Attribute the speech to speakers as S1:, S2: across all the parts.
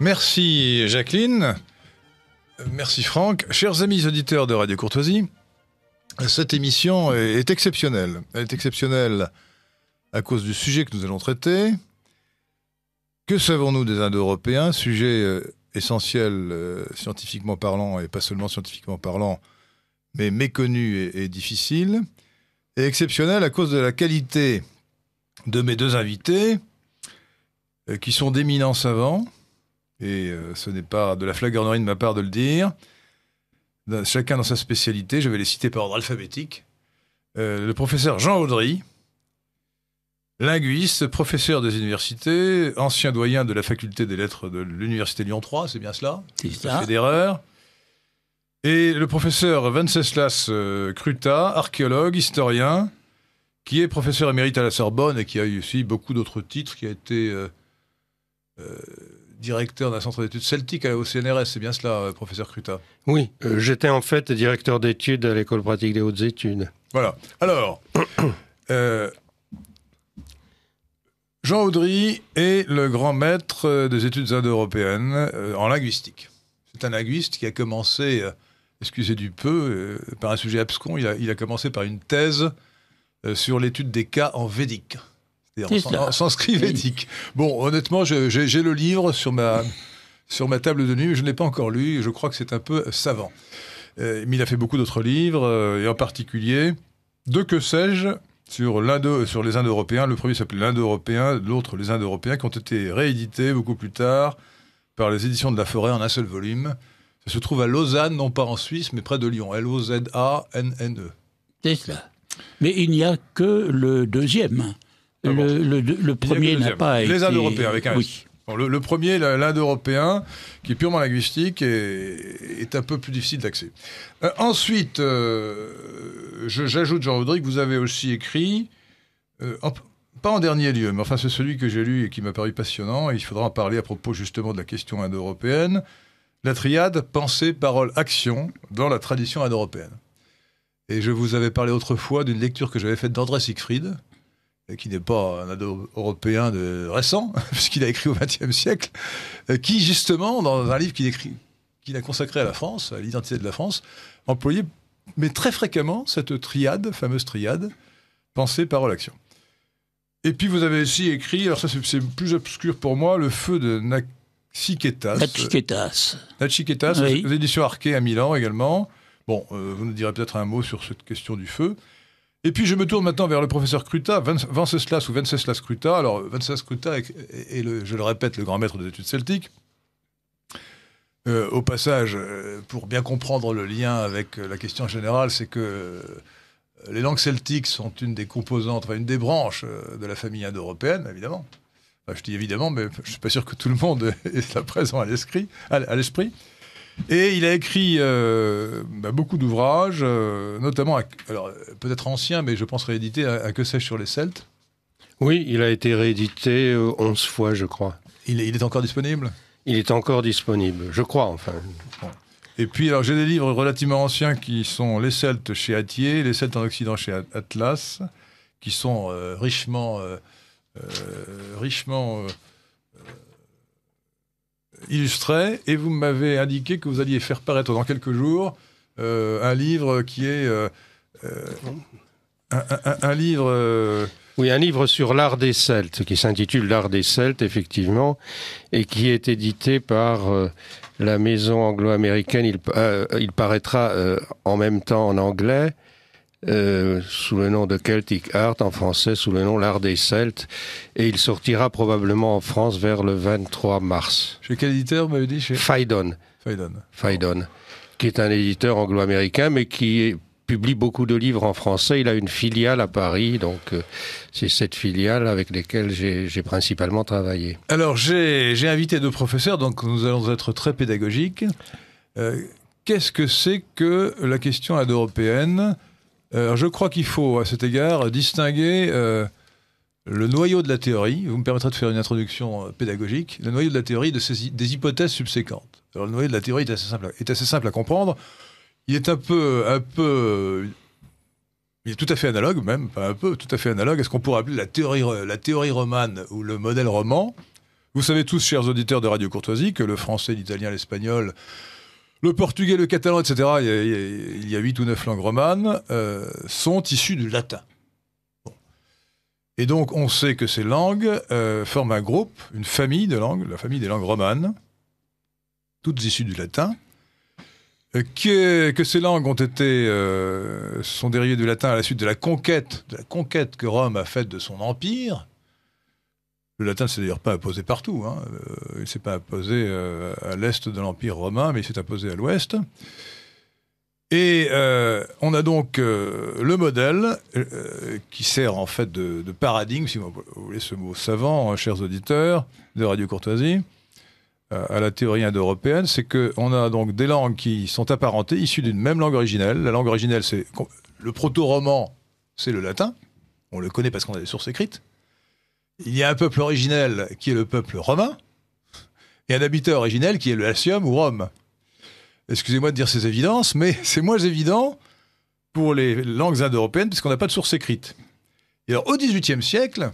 S1: Merci Jacqueline. Merci Franck. Chers amis auditeurs de Radio Courtoisie, cette émission est exceptionnelle. Elle est exceptionnelle à cause du sujet que nous allons traiter. Que savons-nous des Indo-Européens Sujet euh, essentiel euh, scientifiquement parlant, et pas seulement scientifiquement parlant, mais méconnu et, difficile, et exceptionnel à cause de la qualité de mes deux invités, euh, qui sont d'éminents savants, et euh, ce n'est pas de la flagornerie de ma part de le dire. Chacun dans sa spécialité, je vais les citer par ordre alphabétique. Euh, le professeur Jean Audry, linguiste, professeur des universités, ancien doyen de la faculté des lettres de l'université Lyon 3, c'est bien cela C'est ça. d'erreur. Et le professeur Venceslas Cruta, euh, archéologue, historien, qui est professeur émérite à la Sorbonne et qui a eu aussi beaucoup d'autres titres, qui a été directeur d'un centre d'études celtiques au CNRS, c'est bien cela, euh, professeur Cruta Oui, euh,
S2: j'étais en fait directeur d'études à l'école pratique des hautes études.
S1: Voilà. Alors, euh, Jean Audry est le grand maître des études indo-européennes en linguistique. C'est un linguiste qui a commencé, excusez du peu, par un sujet abscon, il a, il a commencé par une thèse sur l'étude des cas en védique en, en, Bon, honnêtement, j'ai le livre sur ma, sur ma table de nuit, mais je ne l'ai pas encore lu, je crois que c'est un peu savant. Euh, mais il a fait beaucoup d'autres livres, euh, et en particulier, de que sais-je sur, sur les Indes européens Le premier s'appelait L'Inde européen l'autre Les Indes européens qui ont été réédités beaucoup plus tard par les éditions de la forêt en un seul volume. Ça se trouve à Lausanne, non pas en Suisse, mais près de Lyon. L-O-Z-A-N-N-E.
S3: C'est cela. Mais il n'y a que le deuxième
S1: le, premier n'a pas Les été... Européens, avec un oui. le, premier, l'Inde européen, qui est purement linguistique, est, est un peu plus difficile d'accès. Euh, ensuite, euh, j'ajoute, jean rodrigue que vous avez aussi écrit, euh, pas en dernier lieu, mais enfin c'est celui que j'ai lu et qui m'a paru passionnant, et il faudra en parler à propos justement de la question indo-européenne, la triade pensée, parole, action dans la tradition indo-européenne. Et je vous avais parlé autrefois d'une lecture que j'avais faite d'André Siegfried, euh, qui n'est pas un ado européen de récent, puisqu'il a écrit au XXe siècle, euh, qui justement, dans un livre qu'il écrit, qu'il a consacré à la France, à l'identité de la France, employait, mais très fréquemment, cette triade, fameuse triade, pensée, parole, action. Et puis vous avez aussi écrit, alors ça c'est plus obscur pour moi, Le feu de Natsiketas », Natsiketas. Natsiketas, éditions Arquet à Milan également. Bon, euh, vous nous direz peut-être un mot sur cette question du feu. Et puis je me tourne maintenant vers le professeur Cruta, Venceslas ou Venceslas Cruta. Alors Venceslas Cruta est, je le répète, le grand maître des études celtiques. Euh, au passage, euh, pour bien comprendre le lien avec euh, la question générale, c'est que les langues celtiques sont une des composantes, une des branches de la famille indo-européenne, évidemment. je dis évidemment, mais je ne suis pas sûr que tout le monde est à présent à l'esprit. Et il a écrit euh, bah, beaucoup d'ouvrages, euh, notamment, alors peut-être anciens, mais je pense réédité à, Que sais-je sur les Celtes.
S2: Oui, il a été réédité 11 euh, fois, je crois. Il, est, encore disponible Il est
S1: encore disponible, je crois, enfin. Et puis, alors j'ai des livres relativement anciens qui sont Les Celtes chez Attier, Les Celtes en Occident chez Atlas, qui sont richement. richement illustré et vous m'avez indiqué que vous alliez faire paraître dans quelques jours euh, un livre qui est euh, euh, un, livre. Oui, un livre
S2: sur l'art des Celtes qui s'intitule L'art des Celtes effectivement et qui est édité par la maison anglo-américaine. Il, il paraîtra en même temps en anglais euh, sous le nom de Celtic Art, en français sous le nom L'Art des Celtes, et il sortira probablement en France vers le 23 mars. Chez quel éditeur m'avez dit chez... Faydon. Faydon. qui est un éditeur anglo-américain, mais qui publie beaucoup de livres en français. Il a une filiale à Paris, donc euh, c'est cette filiale avec lesquelles j'ai principalement travaillé.
S1: Alors j'ai invité deux professeurs, donc nous allons être très pédagogiques. Euh, qu'est-ce que c'est que la question indo-européenne euh, je crois qu'il faut, à cet égard, distinguer euh, le noyau de la théorie, vous me permettrez de faire une introduction euh, pédagogique, le noyau de la théorie de des hypothèses subséquentes. Alors, le noyau de la théorie est assez simple, est assez simple à comprendre. Il est un peu, un peu il est tout à fait analogue, même, pas un peu, tout à fait analogue à ce qu'on pourrait appeler la théorie, la théorie romane ou le modèle roman. Vous savez tous, chers auditeurs de Radio Courtoisie, que le français, l'italien, l'espagnol, le portugais, le catalan, etc., il y a huit ou neuf langues romanes, euh, sont issues du latin. Et donc, on sait que ces langues euh, forment un groupe, une famille de langues, la famille des langues romanes, toutes issues du latin, euh, que, ces langues ont été, sont dérivées du latin à la suite de la conquête, de la conquête que Rome a faite de son empire, le latin s'est d'ailleurs pas imposé partout. Hein. Euh, il ne s'est pas imposé euh, à l'est de l'Empire romain, mais il s'est imposé à l'ouest. Et euh, on a donc le modèle qui sert en fait de, paradigme, si vous voulez ce mot savant, hein, chers auditeurs de Radio Courtoisie, à la théorie indo-européenne, c'est qu'on a donc des langues qui sont apparentées, issues d'une même langue originelle. La langue originelle, c'est le proto-roman, c'est le latin. On le connaît parce qu'on a des sources écrites il y a un peuple originel qui est le peuple romain, et un habitant originel qui est le Latium ou Rome. Excusez-moi de dire ces évidences, mais c'est moins évident pour les langues indo-européennes puisqu'on n'a pas de source écrite. Et alors, au XVIIIe siècle,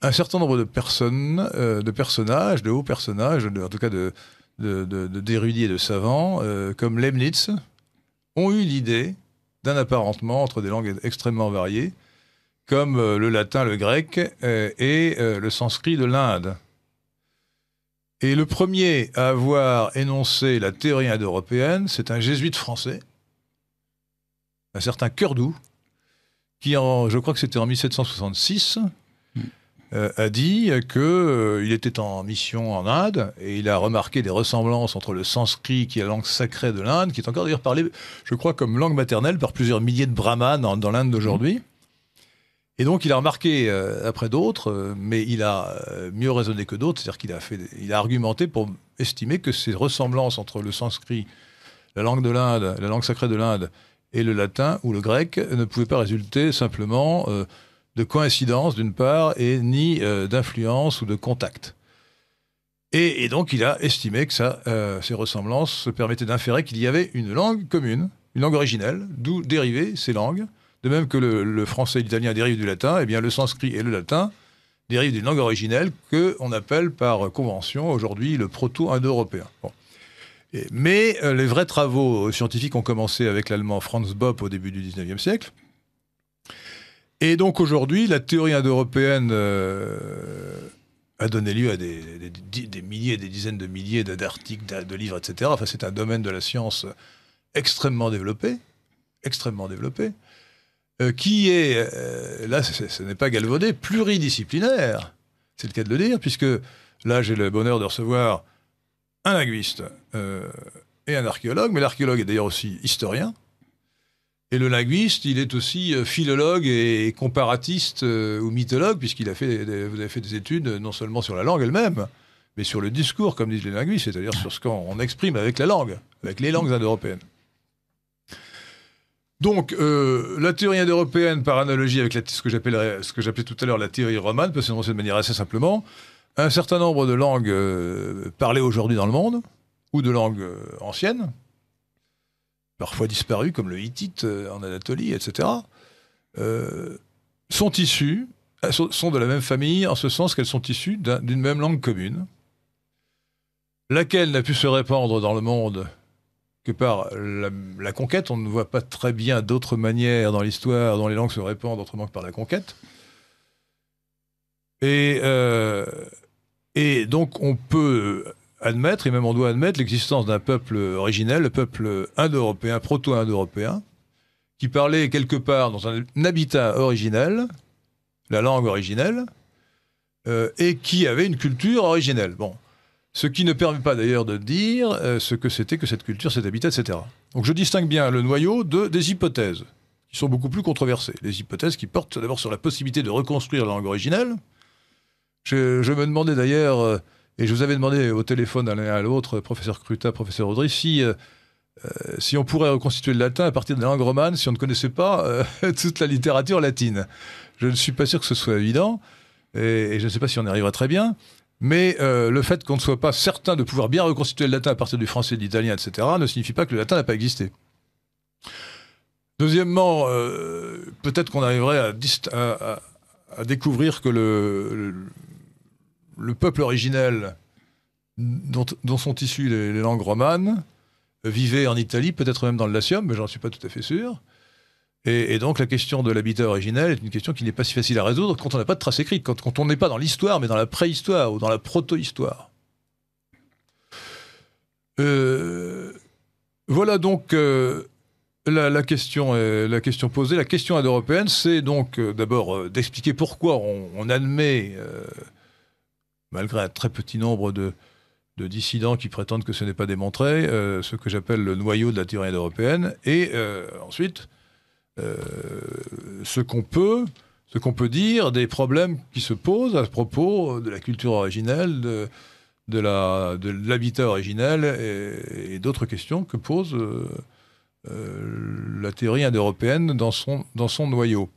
S1: un certain nombre de personnes, euh, de personnages, de hauts personnages, en tout cas de, d'érudits et de savants, euh, comme Leibniz, ont eu l'idée d'un apparentement entre des langues extrêmement variées, comme euh, le latin, le grec euh, et euh, le sanskrit de l'Inde. Et le premier à avoir énoncé la théorie indo-européenne, c'est un jésuite français, un certain Cœurdoux, qui, je crois que c'était en 1766, a dit qu'il était en mission en Inde et il a remarqué des ressemblances entre le sanskrit, qui est la langue sacrée de l'Inde, qui est encore d'ailleurs parlée, je crois, comme langue maternelle par plusieurs milliers de brahmanes dans l'Inde d'aujourd'hui, et donc il a remarqué euh, après d'autres, euh, mais il a euh, mieux raisonné que d'autres, c'est-à-dire qu'il a, fait, il a argumenté pour estimer que ces ressemblances entre le sanskrit, la langue de l'Inde, la langue sacrée de l'Inde, et le latin ou le grec ne pouvaient pas résulter simplement de coïncidence d'une part, et ni d'influence ou de contact. Et, donc, il a estimé que ces ressemblances se permettaient d'inférer qu'il y avait une langue commune, une langue originelle, d'où dérivaient ces langues, de même que le, français et l'italien dérivent du latin, eh bien le sanskrit et le latin dérivent d'une langue originelle qu'on appelle par convention aujourd'hui le proto-indo-européen. Mais euh, les vrais travaux scientifiques ont commencé avec l'allemand Franz Bopp au début du 19e siècle. Et donc aujourd'hui, la théorie indo-européenne euh, a donné lieu à des, milliers et milliers, des dizaines de milliers d'articles, de, de, livres, etc. Enfin, c'est un domaine de la science extrêmement développé, extrêmement développé. Euh, qui est, euh, là ce n'est pas galvaudé, pluridisciplinaire. C'est le cas de le dire, puisque là j'ai le bonheur de recevoir un linguiste euh, et un archéologue, mais l'archéologue est d'ailleurs aussi historien. Et le linguiste, il est aussi philologue et comparatiste ou mythologue, puisqu'il a fait, vous avez fait des études non seulement sur la langue elle-même, mais sur le discours, comme disent les linguistes, c'est-à-dire sur ce qu'on exprime avec la langue, avec les langues indo-européennes. Donc, euh, la théorie indo-européenne, par analogie avec ce que j'appelais tout à l'heure la théorie romane, peut s'énoncer de manière assez simplement. Un certain nombre de langues euh, parlées aujourd'hui dans le monde, ou de langues euh, anciennes, parfois disparues, comme le hittite en Anatolie, etc., sont issues, sont de la même famille, en ce sens qu'elles sont issues d'une même langue commune, laquelle n'a pu se répandre dans le monde que par la, conquête. On ne voit pas très bien d'autres manières dans l'histoire dont les langues se répandent autrement que par la conquête. Et, euh, et donc on peut admettre, et même on doit admettre, l'existence d'un peuple originel, un peuple indo-européen, proto-indo-européen, qui parlait quelque part dans un habitat originel, la langue originelle, euh, et qui avait une culture originelle. Bon. Ce qui ne permet pas d'ailleurs de dire euh, ce que c'était que cette culture, cet habitat, etc. Donc je distingue bien le noyau de, des hypothèses, qui sont beaucoup plus controversées. Les hypothèses qui portent d'abord sur la possibilité de reconstruire la langue originelle. Je, me demandais d'ailleurs, euh, et je vous avais demandé au téléphone à l'un à l'autre, professeur Cruta, professeur Audry, si, euh, si on pourrait reconstituer le latin à partir de la langue romane, si on ne connaissait pas toute la littérature latine. Je ne suis pas sûr que ce soit évident, et, et je ne sais pas si on y arrivera très bien. Mais euh, le fait qu'on ne soit pas certain de pouvoir bien reconstituer le latin à partir du français, de l'italien, etc., ne signifie pas que le latin n'a pas existé. Deuxièmement, euh, peut-être qu'on arriverait à, découvrir que le, peuple originel dont, sont issues les, langues romanes euh, vivait en Italie, peut-être même dans le Latium, mais j'en suis pas tout à fait sûr. Et, donc la question de l'habitat originel est une question qui n'est pas si facile à résoudre quand on n'a pas de trace écrite, quand, on n'est pas dans l'histoire, mais dans la préhistoire ou dans la proto-histoire. Euh, voilà donc euh, euh, la, question, posée. La question à européenne, c'est donc d'abord d'expliquer pourquoi on, admet, malgré un très petit nombre de, de dissidents qui prétendent que ce n'est pas démontré, ce que j'appelle le noyau de la théorie européenne, et ensuite euh, ce qu'on peut ce qu'on peut dire des problèmes qui se posent à propos de la culture originelle, de, de l'habitat originel et, d'autres questions que pose euh, euh, la théorie indo-européenne dans son, dans son noyau.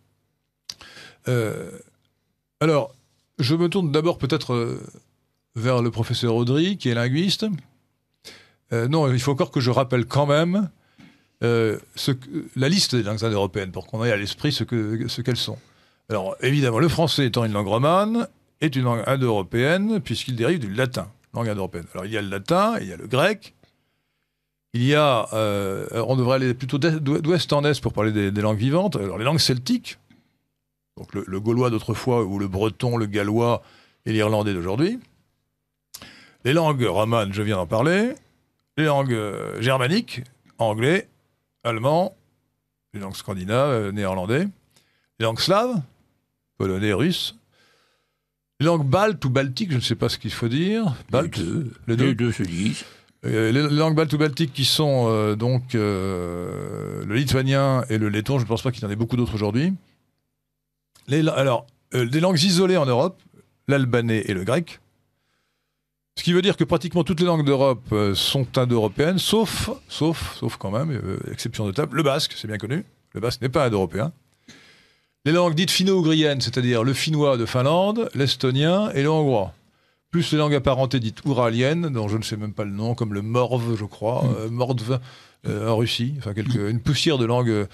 S1: alors, je me tourne d'abord peut-être vers le professeur Audry, qui est linguiste. non, il faut encore que je rappelle quand même euh, ce la liste des langues indo-européennes pour qu'on ait à l'esprit ce qu'elles ce sont. Alors évidemment, le français étant une langue romane, est une langue indo-européenne puisqu'il dérive du latin, langue européenne Alors il y a le latin, il y a le grec, il y a, euh, on devrait aller plutôt d'ouest en est pour parler des, langues vivantes. Alors les langues celtiques, donc le, le gaulois d'autrefois ou le breton, le gallois et l'irlandais d'aujourd'hui. Les langues romanes, je viens d'en parler. Les langues euh, germaniques, anglais, allemand, les langues scandinaves, euh, néerlandais, les langues slaves, polonais, russe, les langues baltes ou baltiques, je ne sais pas ce qu'il faut dire. les, euh, Les langues baltes ou baltiques qui sont euh, donc le lituanien et le letton, je ne pense pas qu'il y en ait beaucoup d'autres aujourd'hui. alors, des langues isolées en Europe, l'albanais et le grec. Ce qui veut dire que pratiquement toutes les langues d'Europe euh, sont indo-européennes, sauf, sauf, sauf quand même, euh, exception notable, le basque, c'est bien connu. Le basque n'est pas indo-européen. Les langues dites finno-ougriennes, c'est-à-dire le finnois de Finlande, l'estonien et le hongrois. Plus les langues apparentées dites ouraliennes, dont je ne sais même pas le nom, comme le morve, je crois, hmm. euh, morve en Russie, enfin quelques, une poussière de langues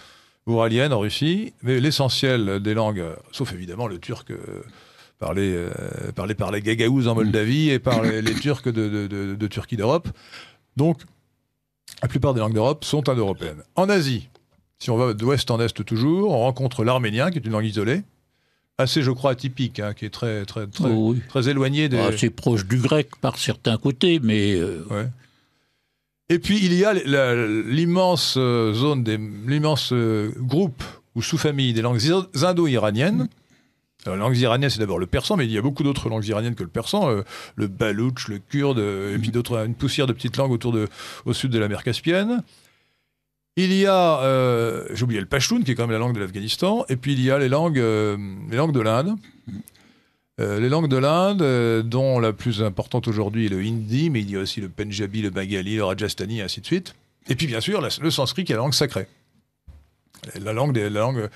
S1: ouraliennes en Russie, mais l'essentiel des langues, sauf évidemment le turc par les, euh, par les, gagaous en Moldavie et par les, Turcs de, Turquie d'Europe. Donc, la plupart des langues d'Europe sont indo-européennes. En Asie, si on va d'ouest en est toujours, on rencontre l'arménien, qui est une langue isolée, assez, je crois, atypique, hein, qui est très, très, très, très Assez ah,
S3: proche du grec par certains
S1: côtés, mais... Euh, et puis, il y a l'immense euh, zone, l'immense groupe ou sous-famille des langues indo-iraniennes, la langues iranienne, c'est d'abord le persan, mais il y a beaucoup d'autres langues iraniennes que le persan, euh, le balouch, le kurde, euh, et puis d'autres, une poussière de petites langues autour de, au sud de la mer Caspienne. Il y a, euh, j'ai oublié le pashtun, qui est quand même la langue de l'Afghanistan, et puis il y a les langues, les langues de l'Inde. les langues de l'Inde, dont la plus importante aujourd'hui est le hindi, mais il y a aussi le punjabi, le bengali, le rajasthani, et ainsi de suite. Et puis bien sûr, le sanskrit, qui est la langue sacrée. La langue des, langues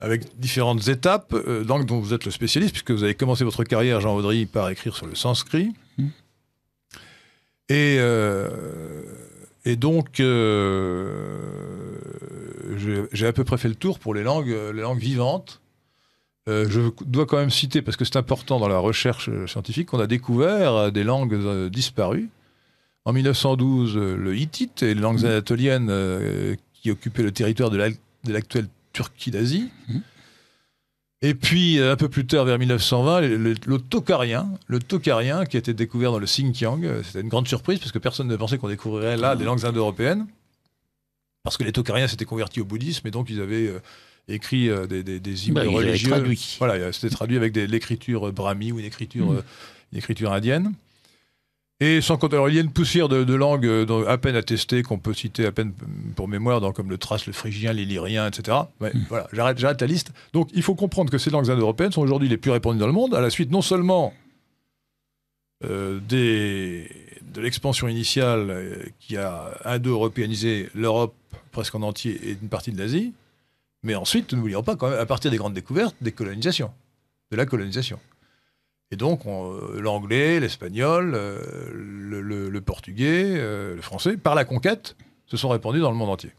S1: avec différentes étapes euh, dont vous êtes le spécialiste, puisque vous avez commencé votre carrière, Jean Audry, par écrire sur le sanskrit. Hmm. Et, euh, et donc, euh, j'ai à peu près fait le tour pour les langues, euh, les langues vivantes. je dois quand même citer, parce que c'est important dans la recherche scientifique, qu'on a découvert des langues disparues. En 1912, le hittite et les langues hmm. anatoliennes qui occupaient le territoire de l'actuel Turquie d'Asie. Et puis, euh, un peu plus tard, vers 1920, le, tokarien qui a été découvert dans le Xinjiang, euh, c'était une grande surprise parce que personne ne pensait qu'on découvrirait là des langues indo-européennes, parce que les tocariens s'étaient convertis au bouddhisme et donc ils avaient euh, écrit des, hymnes bah, religieux. Voilà, c'était traduit avec l'écriture brahmi ou une écriture mmh. indienne. Et sans compter, il y a une poussière de, langues euh, à peine attestées qu'on peut citer à peine pour mémoire, comme le thrace, le phrygien, l'illyrien, etc. Hmm. Voilà, j'arrête, la liste. Donc il faut comprendre que ces langues indo-européennes sont aujourd'hui les plus répandues dans le monde, à la suite non seulement euh, de l'expansion initiale euh, qui a indo-européanisé l'Europe presque en entier et une partie de l'Asie, mais ensuite, n'oublions pas quand même, à partir des grandes découvertes, des colonisations, de la colonisation. Et donc, euh, l'anglais, l'espagnol, euh, le, portugais, euh, le français, par la conquête, se sont répandus dans le monde entier.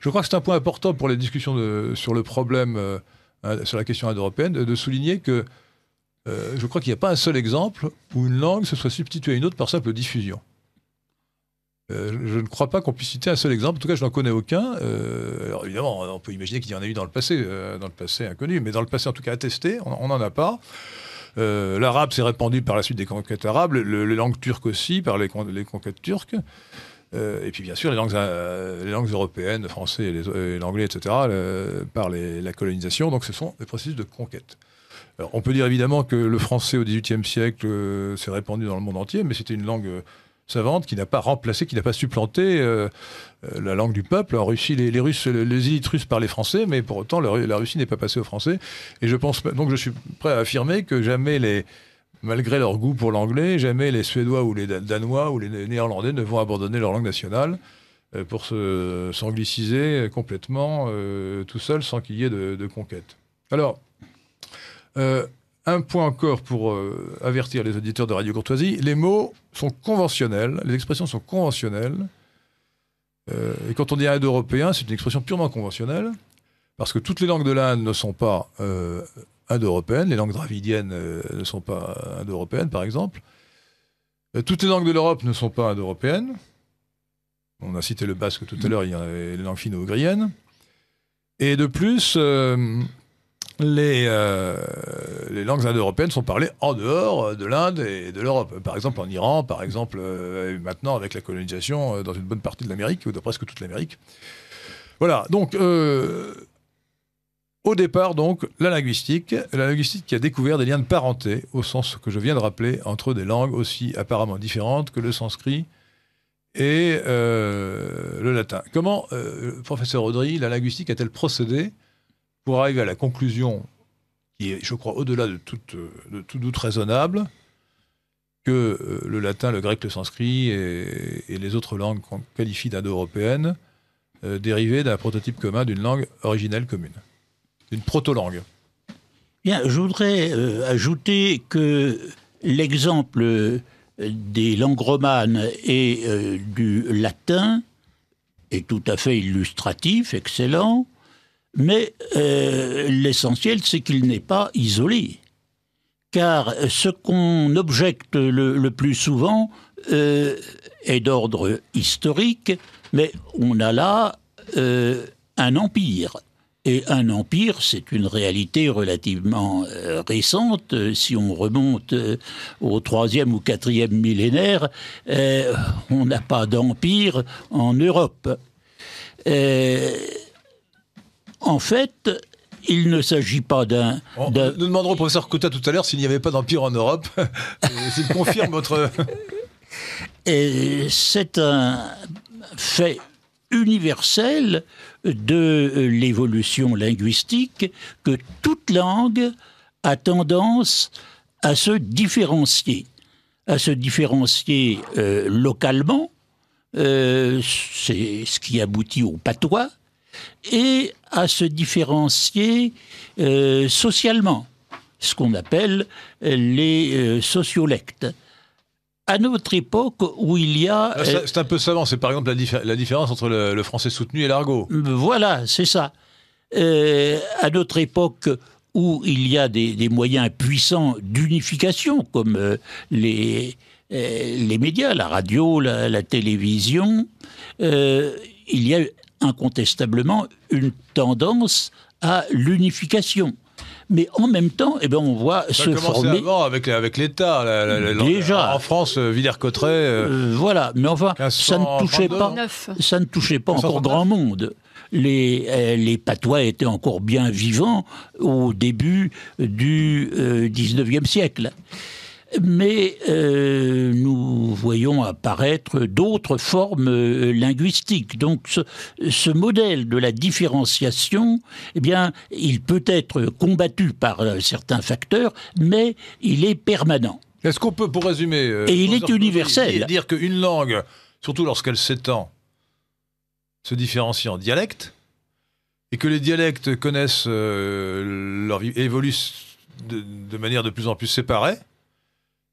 S1: Je crois que c'est un point important pour les discussions sur le problème, hein, sur la question indo-européenne, de, souligner que je crois qu'il n'y a pas un seul exemple où une langue se soit substituée à une autre par simple diffusion. Euh, je ne crois pas qu'on puisse citer un seul exemple. En tout cas, je n'en connais aucun. Euh, évidemment, on peut imaginer qu'il y en a eu dans le passé, euh, dans le passé inconnu, mais dans le passé en tout cas attesté, on n'en a pas. L'arabe s'est répandu par la suite des conquêtes arabes, les langues turques aussi, par les, les conquêtes turques. et puis bien sûr, les langues, européennes, le français et l'anglais, etc., par la colonisation. Donc ce sont des processus de conquête. on peut dire évidemment que le français au XVIIIe siècle s'est répandu dans le monde entier, mais c'était une langue savante qui n'a pas remplacé, qui n'a pas supplanté euh, euh, la langue du peuple. En Russie, les, Russes, les élites russes les français, mais pour autant, la, Russie n'est pas passée aux français. Et je pense, donc je suis prêt à affirmer que jamais les, malgré leur goût pour l'anglais, jamais les Suédois ou les Danois ou les Néerlandais ne vont abandonner leur langue nationale euh, pour se, s'angliciser complètement tout seul sans qu'il y ait de, conquête. Alors, un point encore pour euh, avertir les auditeurs de Radio Courtoisie, les mots sont conventionnels, les expressions sont conventionnelles. Euh, et quand on dit indo européen, c'est une expression purement conventionnelle, parce que toutes les langues de l'Inde ne sont pas euh, indo-européennes, les langues dravidiennes ne sont pas indo-européennes, par exemple. toutes les langues de l'Europe ne sont pas indo-européennes. On a cité le basque tout à l'heure, il y avait les langues finno-ougriennes. Et de plus, euh, les, langues indo-européennes sont parlées en dehors de l'Inde et de l'Europe. Par exemple en Iran, par exemple euh, maintenant avec la colonisation euh, dans une bonne partie de l'Amérique, ou de presque toute l'Amérique. Voilà, donc au départ, donc, la linguistique, la linguistique qui a découvert des liens de parenté, au sens que je viens de rappeler, entre des langues aussi apparemment différentes que le sanskrit et le latin. Comment, professeur Audry, la linguistique a-t-elle procédé pour arriver à la conclusion qui est, je crois, au-delà de, euh, de, tout doute raisonnable, que euh, le latin, le grec, le sanskrit et, les autres langues qu'on qualifie d'indo-européennes euh, dérivaient d'un prototype commun d'une langue originelle commune, d'une proto-langue.
S3: Bien, je voudrais ajouter que l'exemple des langues romanes et du latin est tout à fait illustratif, excellent, mais euh, l'essentiel, c'est qu'il n'est pas isolé. Car ce qu'on objecte le, plus souvent euh, est d'ordre historique, mais on a là euh, un empire. Et un empire, c'est une réalité relativement récente. Si on remonte au troisième ou quatrième millénaire, on n'a pas d'empire en Europe. En fait, il ne s'agit pas d'un.
S1: Oh, nous demanderons au professeur Couta tout à l'heure s'il n'y avait pas d'empire en Europe. Euh, s'il confirme votre. C'est un fait
S3: universel de l'évolution linguistique que toute langue a tendance à se différencier, à se différencier euh, localement, euh, c'est ce qui aboutit au patois, et à se différencier euh, socialement, ce qu'on appelle euh, les euh, sociolectes. À notre époque, où il y a... Ah, c'est
S1: un peu savant, c'est par exemple la, différence entre le, français soutenu et l'argot.
S3: Voilà, c'est ça. à notre époque, où il y a des, moyens puissants d'unification, comme les, les médias, la radio, la, télévision, il y a incontestablement une tendance à l'unification. Mais en même temps, eh ben, on voit ce se former...
S1: avec, avec l'État. Déjà. En France, euh, Villers-Cotterêts... Euh, euh,
S3: voilà, mais enfin, ça ne, touchait pas, ça ne touchait pas encore grand monde. Les, les, patois étaient encore bien vivants au début du XIXe e siècle mais euh, nous voyons apparaître d'autres formes euh, linguistiques. Donc ce, modèle de la différenciation, eh bien, il peut être combattu par euh, certains facteurs, mais il est permanent. Est-ce qu'on peut, pour résumer, et il est universel,
S1: dire qu'une langue, surtout lorsqu'elle s'étend, se différencie en dialectes, et que les dialectes connaissent leur évoluent de manière de plus en plus séparée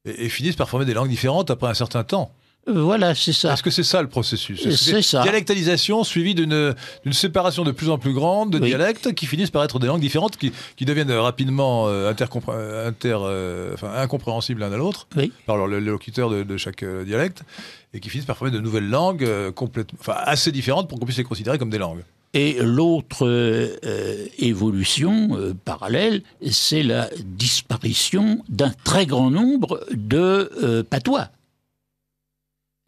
S1: et, finissent par former des langues différentes après un certain temps. Euh, voilà, c'est ça. Est-ce que c'est ça le processus C'est ça. Dialectalisation suivie d'une séparation de plus en plus grande de dialectes qui finissent par être des langues différentes qui, deviennent rapidement euh, euh, enfin, incompréhensibles l'un à l'autre par le locuteur de, chaque dialecte et qui finissent par former de nouvelles langues assez différentes pour qu'on puisse les considérer comme des langues.
S3: Et l'autre euh, euh, évolution euh, parallèle, c'est la disparition d'un très grand nombre de patois.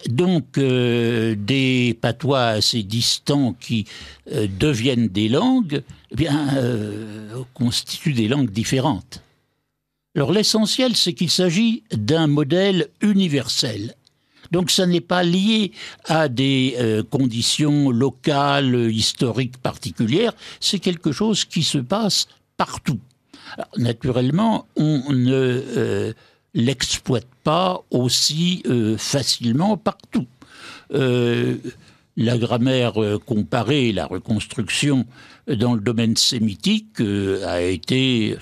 S3: Donc des patois assez distants qui deviennent des langues, eh bien, constituent des langues différentes. Alors l'essentiel, c'est qu'il s'agit d'un modèle universel, donc ça n'est pas lié à des euh, conditions locales, historiques particulières, c'est quelque chose qui se passe partout. naturellement, on ne euh, l'exploite pas aussi euh, facilement partout. la grammaire comparée, la reconstruction dans le domaine sémitique a été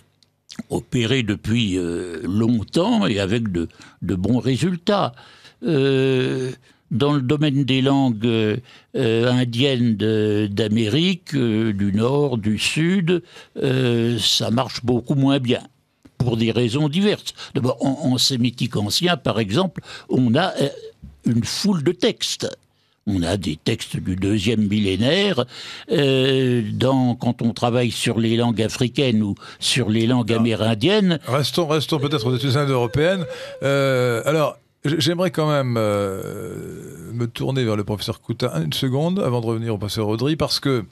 S3: opérée depuis longtemps et avec de bons résultats. Euh, dans le domaine des langues euh, indiennes d'Amérique, euh, du Nord, du Sud, ça marche beaucoup moins bien pour des raisons diverses. D'abord, en, sémitique ancien, par exemple, on a une foule de textes. On a des textes du deuxième millénaire. dans, quand on travaille sur les langues africaines ou sur les
S1: langues amérindiennes. Restons, peut-être aux études européennes. alors, J'aimerais quand même euh, me tourner vers le professeur Coutin une seconde avant de revenir au professeur Audry, parce que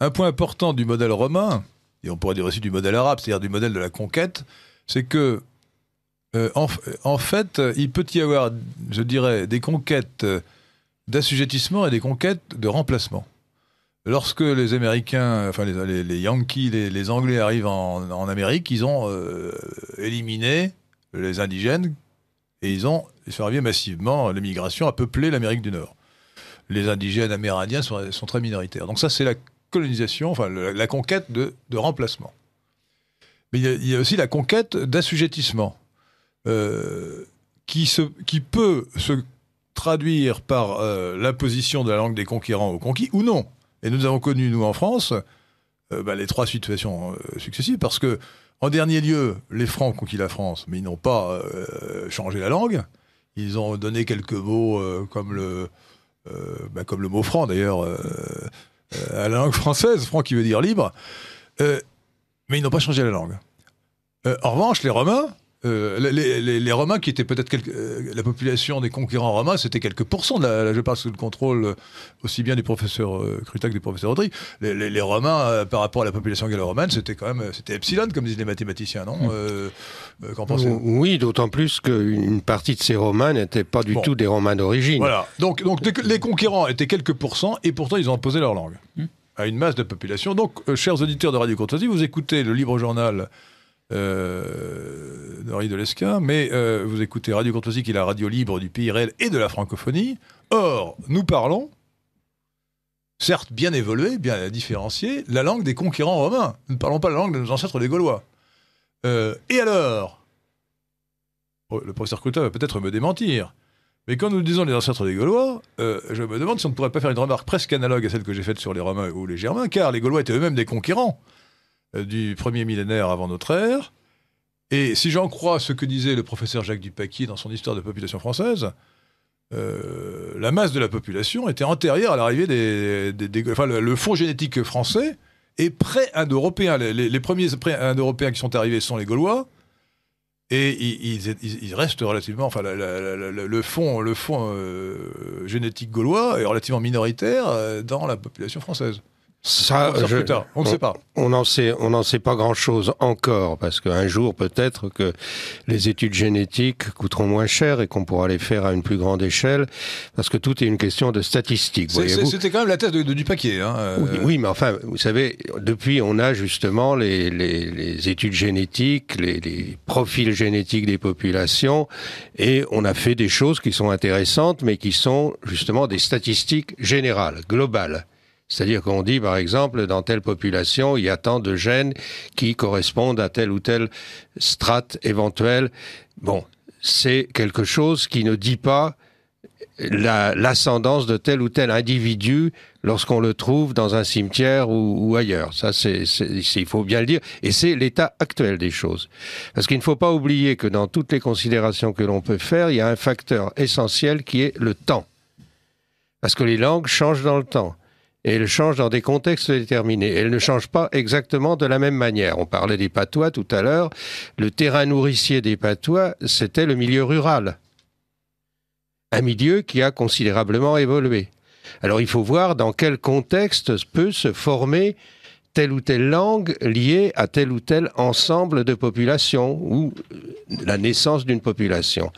S1: un point important du modèle romain, et on pourrait dire aussi du modèle arabe, c'est-à-dire du modèle de la conquête, c'est que euh, en, fait, il peut y avoir, je dirais, des conquêtes d'assujettissement et des conquêtes de remplacement. Lorsque les Américains, enfin les, les, Yankees, les, Anglais arrivent en, Amérique, ils ont euh, éliminé les indigènes et ils ont il sont arrivés massivement, l'immigration a peuplé l'Amérique du Nord. Les indigènes amérindiens sont, sont très minoritaires. Donc ça, c'est la colonisation, enfin la, conquête de, de, remplacement. Mais il y, a, aussi la conquête d'assujettissement, euh, qui, qui peut se traduire par euh, l'imposition de la langue des conquérants aux conquis ou non. Et nous avons connu, nous, en France, euh, bah, les trois situations successives, parce que, en dernier lieu, les Francs ont conquis la France, mais ils n'ont pas changé la langue. Ils ont donné quelques mots euh, comme, le, euh, bah, comme le mot franc d'ailleurs euh, à la langue française, franc qui veut dire libre, mais ils n'ont pas changé la langue. en revanche, les Romains, euh, les, Romains, qui étaient peut-être euh, la population des conquérants romains, c'était quelques pourcents. là, je parle sous le contrôle euh, aussi bien du professeur Crutac que du professeur Audry. Les, Romains, par rapport à la population gallo-romaine, c'était quand même c'était epsilon, comme disent les mathématiciens, non hmm. Qu'en pensez-vous
S2: Oui, d'autant plus qu'une partie de ces Romains n'étaient
S1: pas du tout des Romains d'origine. Voilà. Donc, les conquérants étaient quelques pourcents, et pourtant ils ont imposé leur langue. Hmm. à une masse de population. Donc, chers auditeurs de Radio Courtoisie, vous écoutez le libre journal euh, Henri de Lesquin, mais euh, vous écoutez Radio Courtoisie, qui est la radio libre du pays réel et de la francophonie. Or, nous parlons, certes bien évoluée, bien différenciée, la langue des conquérants romains. Nous ne parlons pas la langue de nos ancêtres les Gaulois. Euh, et alors oh, Le professeur couta va peut-être me démentir. Mais quand nous disons les ancêtres des Gaulois, je me demande si on ne pourrait pas faire une remarque presque analogue à celle que j'ai faite sur les Romains ou les Germains, car les Gaulois étaient eux-mêmes des conquérants. Euh, du premier millénaire avant notre ère. Et si j'en crois ce que disait le professeur Jacques Dupaquier dans son histoire de population française, euh, la masse de la population était antérieure à l'arrivée des, Enfin, le, fond génétique français est pré-indo-européen. Les, premiers pré indo qui sont arrivés sont les Gaulois. Et ils, restent relativement. Enfin, le fond, le fond euh, génétique gaulois est relativement minoritaire dans la population française on, ne sait pas.
S2: On n'en sait, on en sait pas grand-chose encore, parce qu'un jour peut-être que les études génétiques coûteront moins cher et qu'on pourra les faire à une plus grande échelle, parce que tout est une question de statistiques. C'était
S1: quand même la thèse de, du paquet.
S2: Hein, euh. oui, mais enfin, vous savez, depuis on a justement les, études génétiques, les, profils génétiques des populations, et on a fait des choses qui sont intéressantes, mais qui sont justement des statistiques générales, globales. C'est-à-dire qu'on dit, par exemple, dans telle population, il y a tant de gènes qui correspondent à telle ou telle strate éventuelle. Bon, c'est quelque chose qui ne dit pas l'ascendance de tel ou tel individu lorsqu'on le trouve dans un cimetière ou, ou ailleurs. Ça, c'est, il faut bien le dire. Et c'est l'état actuel des choses. Parce qu'il ne faut pas oublier que dans toutes les considérations que l'on peut faire, il y a un facteur essentiel qui est le temps. Parce que les langues changent dans le temps elle change dans des contextes déterminés. Elle ne change pas exactement de la même manière. On parlait des patois tout à l'heure. Le terrain nourricier des patois, c'était le milieu rural. Un milieu qui a considérablement évolué. Alors il faut voir dans quel contexte peut se former telle ou telle langue liée à tel ou tel ensemble de population ou euh, la naissance d'une population.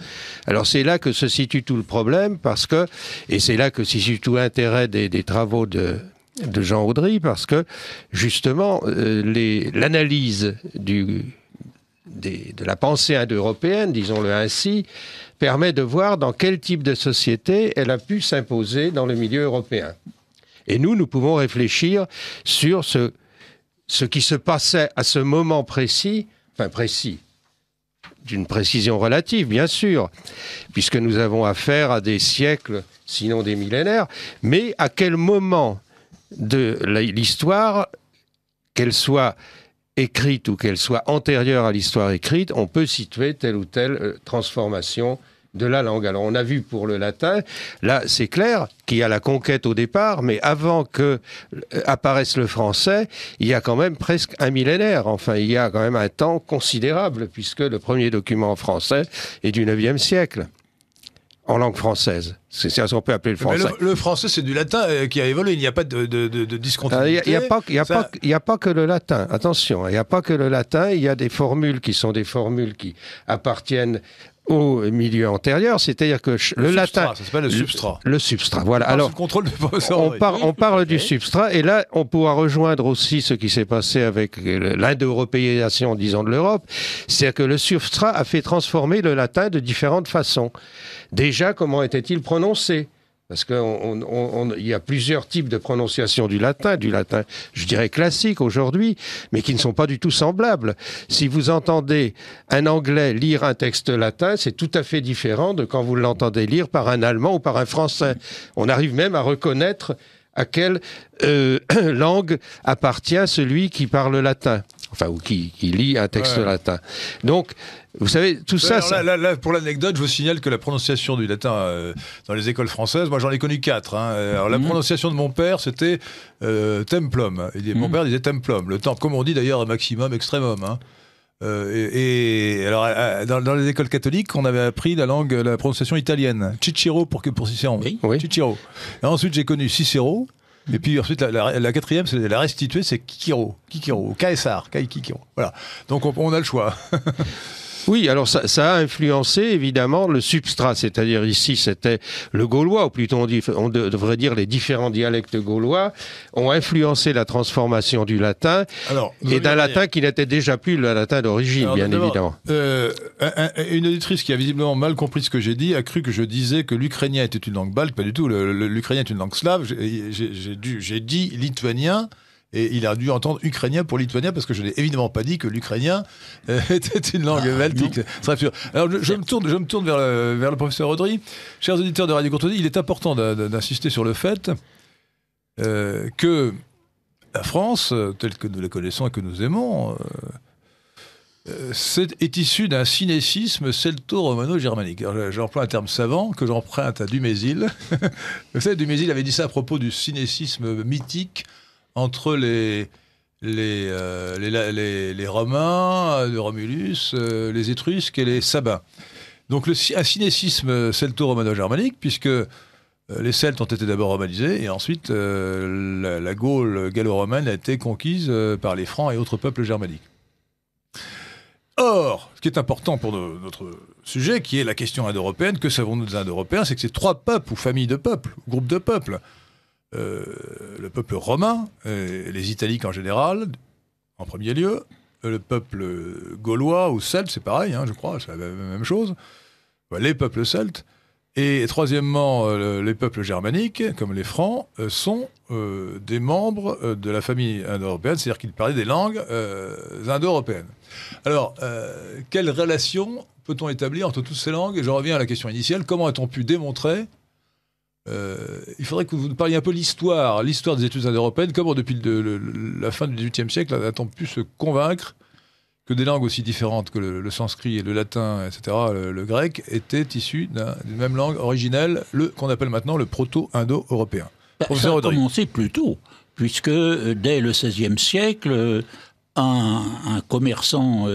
S2: Alors c'est là que se situe tout le problème parce que, et c'est là que se situe tout l'intérêt des, travaux de, de Jean Audry parce que justement euh, l'analyse de la pensée indo-européenne, disons-le ainsi, permet de voir dans quel type de société elle a pu s'imposer dans le milieu européen. Et nous, nous pouvons réfléchir sur ce ce qui se passait à ce moment précis, enfin précis, d'une précision relative, bien sûr, puisque nous avons affaire à des siècles, sinon des millénaires, mais à quel moment de l'histoire, qu'elle soit écrite ou qu'elle soit antérieure à l'histoire écrite, on peut situer telle ou telle euh, transformation de la langue. Alors on a vu pour le latin, là c'est clair qu'il y a la conquête au départ, mais avant que euh, apparaisse le français, il y a quand même presque un millénaire. Enfin, il y a quand même un temps considérable puisque le premier document français est du 9e siècle en langue française. C'est ça qu'on peut appeler le français.
S1: Le, français, c'est du latin euh, qui a évolué. Il n'y a pas de, de, discontinuité. Il euh, n'y
S2: a, a, pas que le latin. Attention, il hein, n'y a pas que le latin. Il y a des formules qui sont des formules qui appartiennent au milieu antérieur, c'est-à-dire que le, le latin, substrat, ça s'appelle le substrat. Le, substrat, voilà. On Alors, on, on parle du substrat, et là, on pourra rejoindre aussi ce qui s'est passé avec l'indo-européisation, disons, de l'Europe, c'est-à-dire que le substrat a fait transformer le latin de différentes façons. Déjà, comment était-il prononcé parce qu'il y a plusieurs types de prononciation du latin, du latin, je dirais classique aujourd'hui, mais qui ne sont pas du tout semblables. Si vous entendez un anglais lire un texte latin, c'est tout à fait différent de quand vous l'entendez lire par un allemand ou par un français. On arrive même à reconnaître à quelle euh, langue appartient celui qui parle latin enfin, ou qui, lit un texte
S1: latin. Donc, vous savez, tout ça. ça... pour l'anecdote, je vous signale que la prononciation du latin euh, dans les écoles françaises, moi j'en ai connu quatre. Hein. Euh, alors, la mhm. prononciation de mon père, c'était euh, templum. Il, Mon mhm. père disait templum, le temps, comme on dit d'ailleurs, maximum, extremum. Hein. et, alors, dans, les écoles catholiques, on avait appris la langue, la prononciation italienne. Cicero pour, pour Cicéron. Oui. Cicero. ensuite, j'ai connu Cicero. Et puis ensuite, la, quatrième, c'est la restituée, c'est Kikiro, Kikiro, Kai Kikiro. Voilà. Donc on, on a le choix. Oui,
S2: alors ça, a influencé évidemment le substrat, c'est-à-dire ici c'était le gaulois, ou plutôt on, devrait dire les différents dialectes gaulois, ont influencé la transformation du latin, et d'un latin qui n'était déjà plus le latin
S1: d'origine, bien évidemment. Euh, une auditrice qui a visiblement mal compris ce que j'ai dit a cru que je disais que l'ukrainien était une langue balte, pas du tout, l'ukrainien est une langue slave, j'ai dit lituanien. Et il a dû entendre ukrainien pour lituanien parce que je n'ai évidemment pas dit que l'ukrainien euh, était une langue ah, baltique. Alors je, me tourne, je me tourne vers le, professeur Rodri, Chers auditeurs de Radio Courtoisie, il est important d'insister sur le fait euh, que la France, telle que nous la connaissons et que nous aimons, euh, est, issue d'un cynécisme celto-romano-germanique. J'emploie un terme savant que j'emprunte à Dumézil. Vous savez, Dumézil avait dit ça à propos du cynécisme mythique entre les, les, euh, les, Romains, euh, de Romulus, euh, les Étrusques et les Sabins. Donc le, un cinécisme celto-romano-germanique, puisque les Celtes ont été d'abord romanisés, et ensuite la, Gaule gallo-romaine a été conquise par les Francs et autres peuples germaniques. Or, ce qui est important pour notre sujet, qui est la question indo-européenne, que savons-nous des Indo-Européens C'est que c'est trois peuples ou familles de peuples, groupes de peuples. Euh, le peuple romain, euh, les Italiques en général, en premier lieu, euh, le peuple gaulois ou celte, c'est pareil, hein, je crois, c'est la même chose, les peuples celtes, et troisièmement, les peuples germaniques, comme les Francs, sont des membres de la famille indo-européenne, c'est-à-dire qu'ils parlaient des langues indo-européennes. Alors, quelle relation peut-on établir entre toutes ces langues Et je reviens à la question initiale, comment a-t-on pu démontrer euh, il faudrait que vous nous parliez un peu l'histoire, l'histoire des études indo-européennes, comment depuis la fin du XVIIIe siècle, a-t-on pu se convaincre que des langues aussi différentes que le, sanskrit et le latin, etc., le, grec, étaient issues d'une même langue originelle, qu'on appelle maintenant le proto-indo-européen. Ben, ça a commencé plus tôt,
S3: puisque euh, dès le XVIe siècle, euh, un, commerçant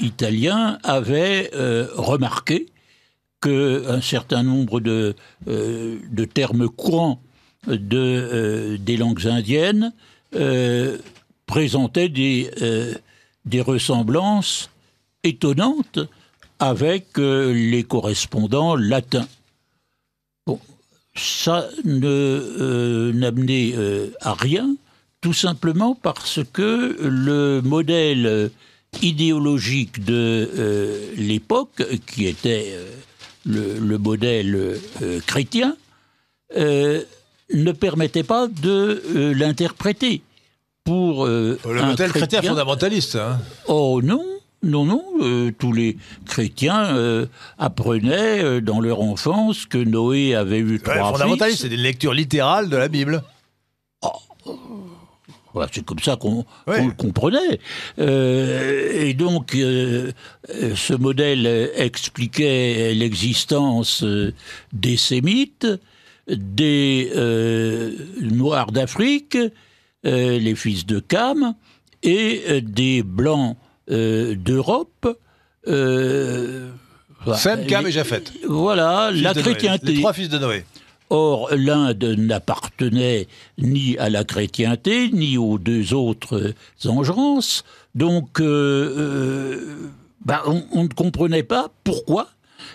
S3: italien avait remarqué un certain nombre de, euh, termes courants euh, des langues indiennes euh, présentaient des, ressemblances étonnantes avec les correspondants latins. Bon, ça ne n'amenait à rien, tout simplement parce que le modèle idéologique de l'époque, qui était le, modèle euh, chrétien, euh, ne permettait pas de euh,
S1: l'interpréter.
S3: Pour, le modèle chrétien, fondamentaliste. Hein. Oh non, non, non, tous les chrétiens apprenaient dans leur enfance que Noé avait eu trois fils.
S1: c'est des lectures littérales de la Bible
S3: c'est comme ça qu'on le comprenait. Euh, et donc, euh, euh, ce modèle expliquait l'existence des Sémites, des Noirs d'Afrique, les fils de Cam, et des Blancs d'Europe. Sem, Cam et Japheth.
S1: Voilà, la chrétienté. Les trois fils de Noé.
S3: Or, l'Inde n'appartenait ni à la chrétienté, ni aux deux autres engences, donc euh, euh, bah, on, ne comprenait pas pourquoi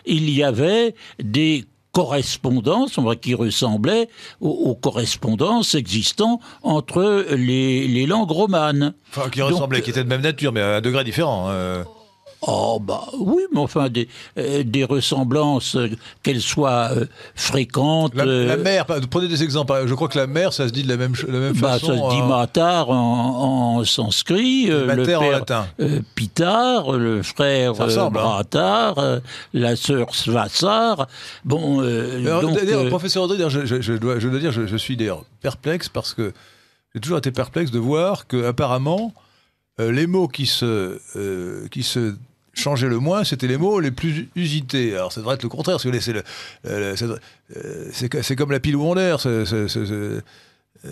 S3: il y avait des correspondances qui ressemblaient aux, correspondances existant entre les, langues romanes. Enfin,
S1: qui ressemblaient, qui étaient de même nature, mais à un degré différent. Euh.
S3: Oh, bah oui, mais enfin, des, euh, des ressemblances, euh, qu'elles soient euh, fréquentes. La, mère,
S1: bah, prenez des exemples. Je crois que la mère, ça se dit de la même, la bah, façon. Ça se dit hein.
S3: matar
S1: en, sanscrit, sanskrit, le père en latin.
S3: Pitar, le frère bratar, hein. la sœur svassar. Bon, Alors, professeur
S1: André, je, je, dois, dire, je, suis d'ailleurs perplexe parce que j'ai toujours été perplexe de voir que apparemment les mots qui se, qui se changer le moins, c'était les mots les plus usités. Alors ça devrait être le contraire, si vous voulez. C'est, euh, euh, c'est, comme la pile ou on euh,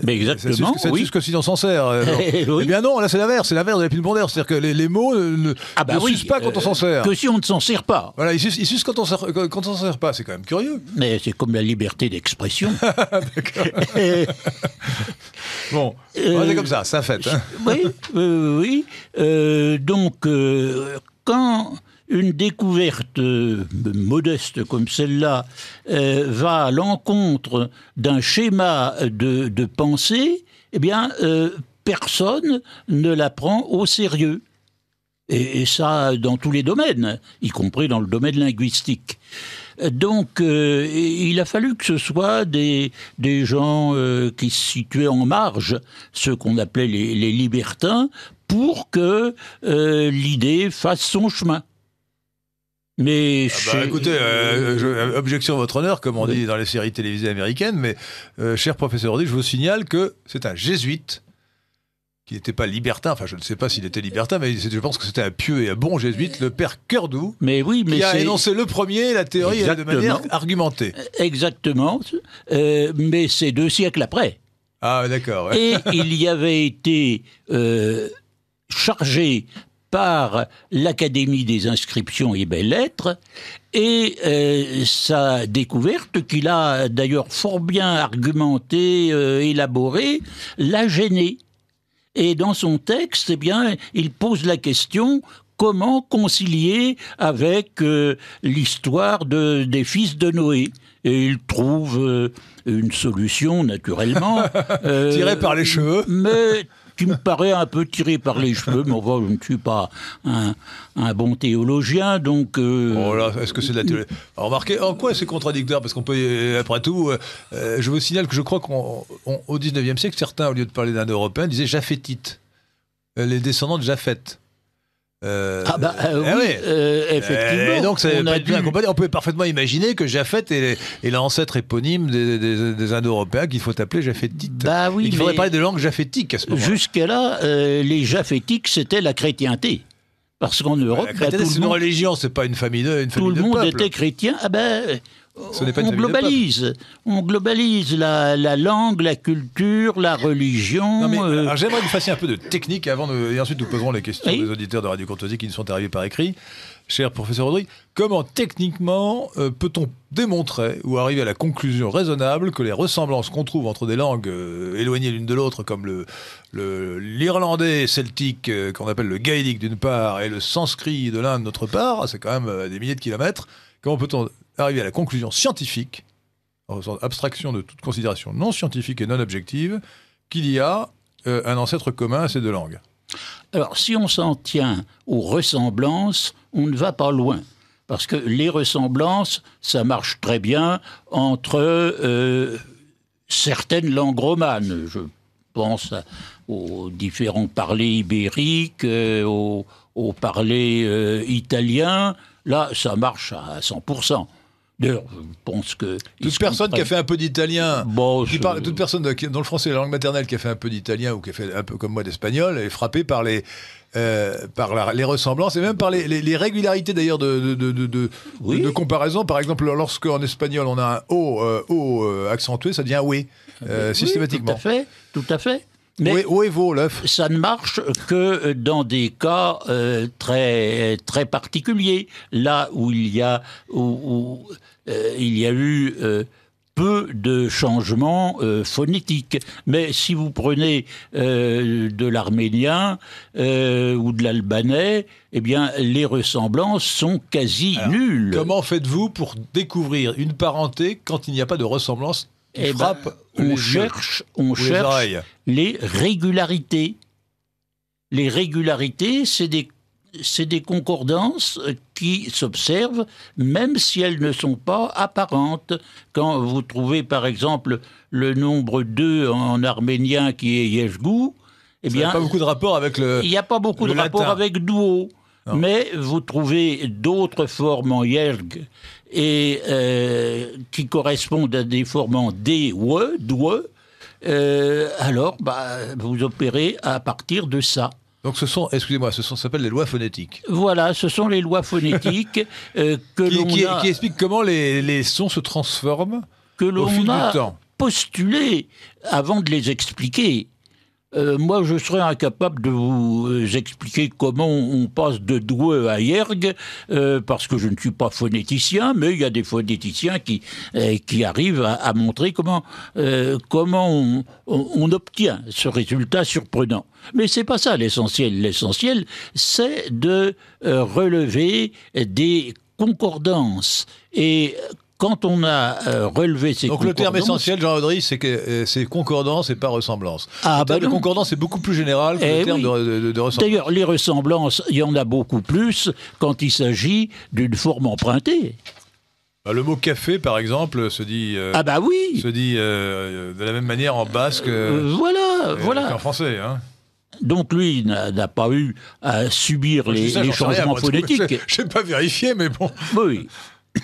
S1: Mais exactement. C'est juste que si on s'en sert. Eh, eh bien non, là c'est l'inverse, c'est l'inverse de la pile bondaire. C'est-à-dire que les, les mots ne, ah bah pas quand on s'en sert. Que si on ne s'en sert pas. Voilà, ils, ils quand on s'en sert pas, c'est quand même curieux.
S3: Mais c'est comme la liberté d'expression.
S1: bon, c'est comme ça, ça fait hein.
S3: Oui, oui. donc, quand une découverte euh, modeste comme celle-là euh, va à l'encontre d'un schéma de, pensée, eh bien, euh, personne ne la prend au sérieux. Et, ça, dans tous les domaines, y compris dans le domaine linguistique. Donc, il a fallu que ce soit des, gens qui se situaient en marge, ceux qu'on appelait les, les, libertins, pour que euh, l'idée fasse son chemin.
S1: Mais ah bah, écoutez, euh, euh, objection à votre honneur, comme on dit dans les séries télévisées américaines, mais cher professeur Audi, je vous signale que c'est un jésuite qui n'était pas libertin, enfin je ne sais pas s'il était libertin, mais je pense que c'était un pieux et un bon jésuite, le père Cœurdou, mais oui, mais qui a énoncé le premier la théorie de manière argumentée.
S3: Exactement, mais c'est deux siècles après. Ah d'accord. Et il y avait été chargé par l'Académie des inscriptions et belles-lettres, et euh, sa découverte, qu'il a d'ailleurs fort bien argumentée, euh, élaborée, l'a gênée. Et dans son texte, eh bien, il pose la question comment concilier avec euh, l'histoire de, des fils de Noé et il trouve une solution naturellement tiré tirée par les cheveux mais qui me paraît un peu tiré par les cheveux, mais enfin, je ne suis pas un,
S1: bon théologien, donc... Voilà, euh, oh est-ce que c'est de la théologie Remarquez, en quoi c'est contradictoire Parce qu'on peut, euh, après tout, euh, je vous signale que je crois qu'au 19e siècle, certains, au lieu de parler d'un Européen, disaient « Japhétite », les descendants de Japhet. Euh, ah bah euh, eh oui, euh, effectivement. Eh, donc on, a on pouvait parfaitement imaginer que Jafet est, l'ancêtre éponyme des, Indo-Européens qu'il faut appeler Jaffetite. Bah oui, il faudrait parler de langue
S3: Jafétique à ce moment-là. Jusqu'à là, les Jafétiques, c'était la chrétienté. Parce qu'en bah, Europe, bah, c'est une religion,
S1: c'est pas une famille de une Tout le monde était chrétien. Ah ben, on, globalise,
S3: on globalise la, langue, la culture, la religion.
S1: Euh, j'aimerais que vous fassiez un peu de technique avant et ensuite nous poserons les questions aux des auditeurs de Radio Courtoisie qui nous sont arrivés par écrit. Cher professeur Rodrigue, comment techniquement euh, peut-on démontrer ou arriver à la conclusion raisonnable que les ressemblances qu'on trouve entre des langues euh, éloignées l'une de l'autre, comme l'irlandais le, l'irlandais celtique qu'on appelle le gaélique d'une part et le sanskrit de l'Inde notre part, c'est quand même des milliers de kilomètres, comment peut-on arriver à la conclusion scientifique, en abstraction de toute considération non scientifique et non objective, qu'il y a euh, un ancêtre commun à ces deux langues Alors, si on s'en tient aux ressemblances,
S3: on ne va pas loin parce que les ressemblances, ça marche très bien entre euh, certaines langues romanes. Je pense aux différents parlers ibériques, euh, aux, parlés
S1: italiens. Là, ça marche à 100%.
S3: D'ailleurs, je pense que.
S1: Toute personne qui a fait un peu d'italien, toute personne dont le français est la langue maternelle qui a fait un peu d'italien ou qui a fait un peu comme moi d'espagnol est frappée par les. Euh, par les ressemblances et même par les, régularités d'ailleurs de, de, de, comparaison. Par exemple, lorsque en espagnol on a un O, euh, euh, accentué, ça devient oui, oui, systématiquement. Tout à fait, tout à fait. Mais où, est Ça ne
S3: marche que dans des cas euh, très très particuliers, là où il y a où, euh, il y a eu euh, peu de changements phonétiques. Mais si vous prenez de l'arménien ou de l'albanais, eh bien, les
S1: ressemblances sont quasi nulles. Comment faites-vous pour découvrir une parenté quand il n'y a pas de ressemblance qui eh ben, frappe on cherche, on les cherche les
S3: régularités. Les régularités, c'est des, concordances qui s'observent, même si elles ne sont pas apparentes. Quand vous trouvez, par exemple, le nombre 2 en arménien qui est Yeshgou, eh bien, il n'y a pas beaucoup de rapport avec le. Il n'y a pas beaucoup de rapport avec Duo. Mais vous trouvez d'autres formes en yerg et euh, qui correspondent à des formes en d ou e, euh, alors bah,
S1: vous opérez à partir de ça. Donc ce sont, excusez-moi, ce sont s'appelle les lois phonétiques.
S3: Voilà, ce sont les lois phonétiques euh, que l'on a, qui, expliquent comment les, les, sons se transforment que l'on a postulé avant de les expliquer. Euh, moi, je serais incapable de vous euh, expliquer comment on passe de Douai à Yergue, euh, parce que je ne suis pas phonéticien, mais il y a des phonéticiens qui, qui arrivent à, montrer comment, comment on, on, obtient ce résultat surprenant. Mais c'est pas ça l'essentiel. L'essentiel, c'est de relever des concordances et quand on a euh,
S1: relevé ces Donc Donc le terme essentiel, Jean-Audry, c'est que euh, c'est concordance et pas ressemblance. Ah, le terme bah de concordance est beaucoup plus général que le eh terme de, de, ressemblance. D'ailleurs,
S3: les ressemblances, il y en a beaucoup plus quand il s'agit d'une forme empruntée.
S1: Bah, le mot café, par exemple, se dit. Euh, ah bah oui. Se dit de la même manière en basque. voilà, voilà. en français, hein.
S3: Donc lui n'a pas eu à subir les, changements phonétiques.
S1: Je n'ai pas vérifié, mais bon. Oui.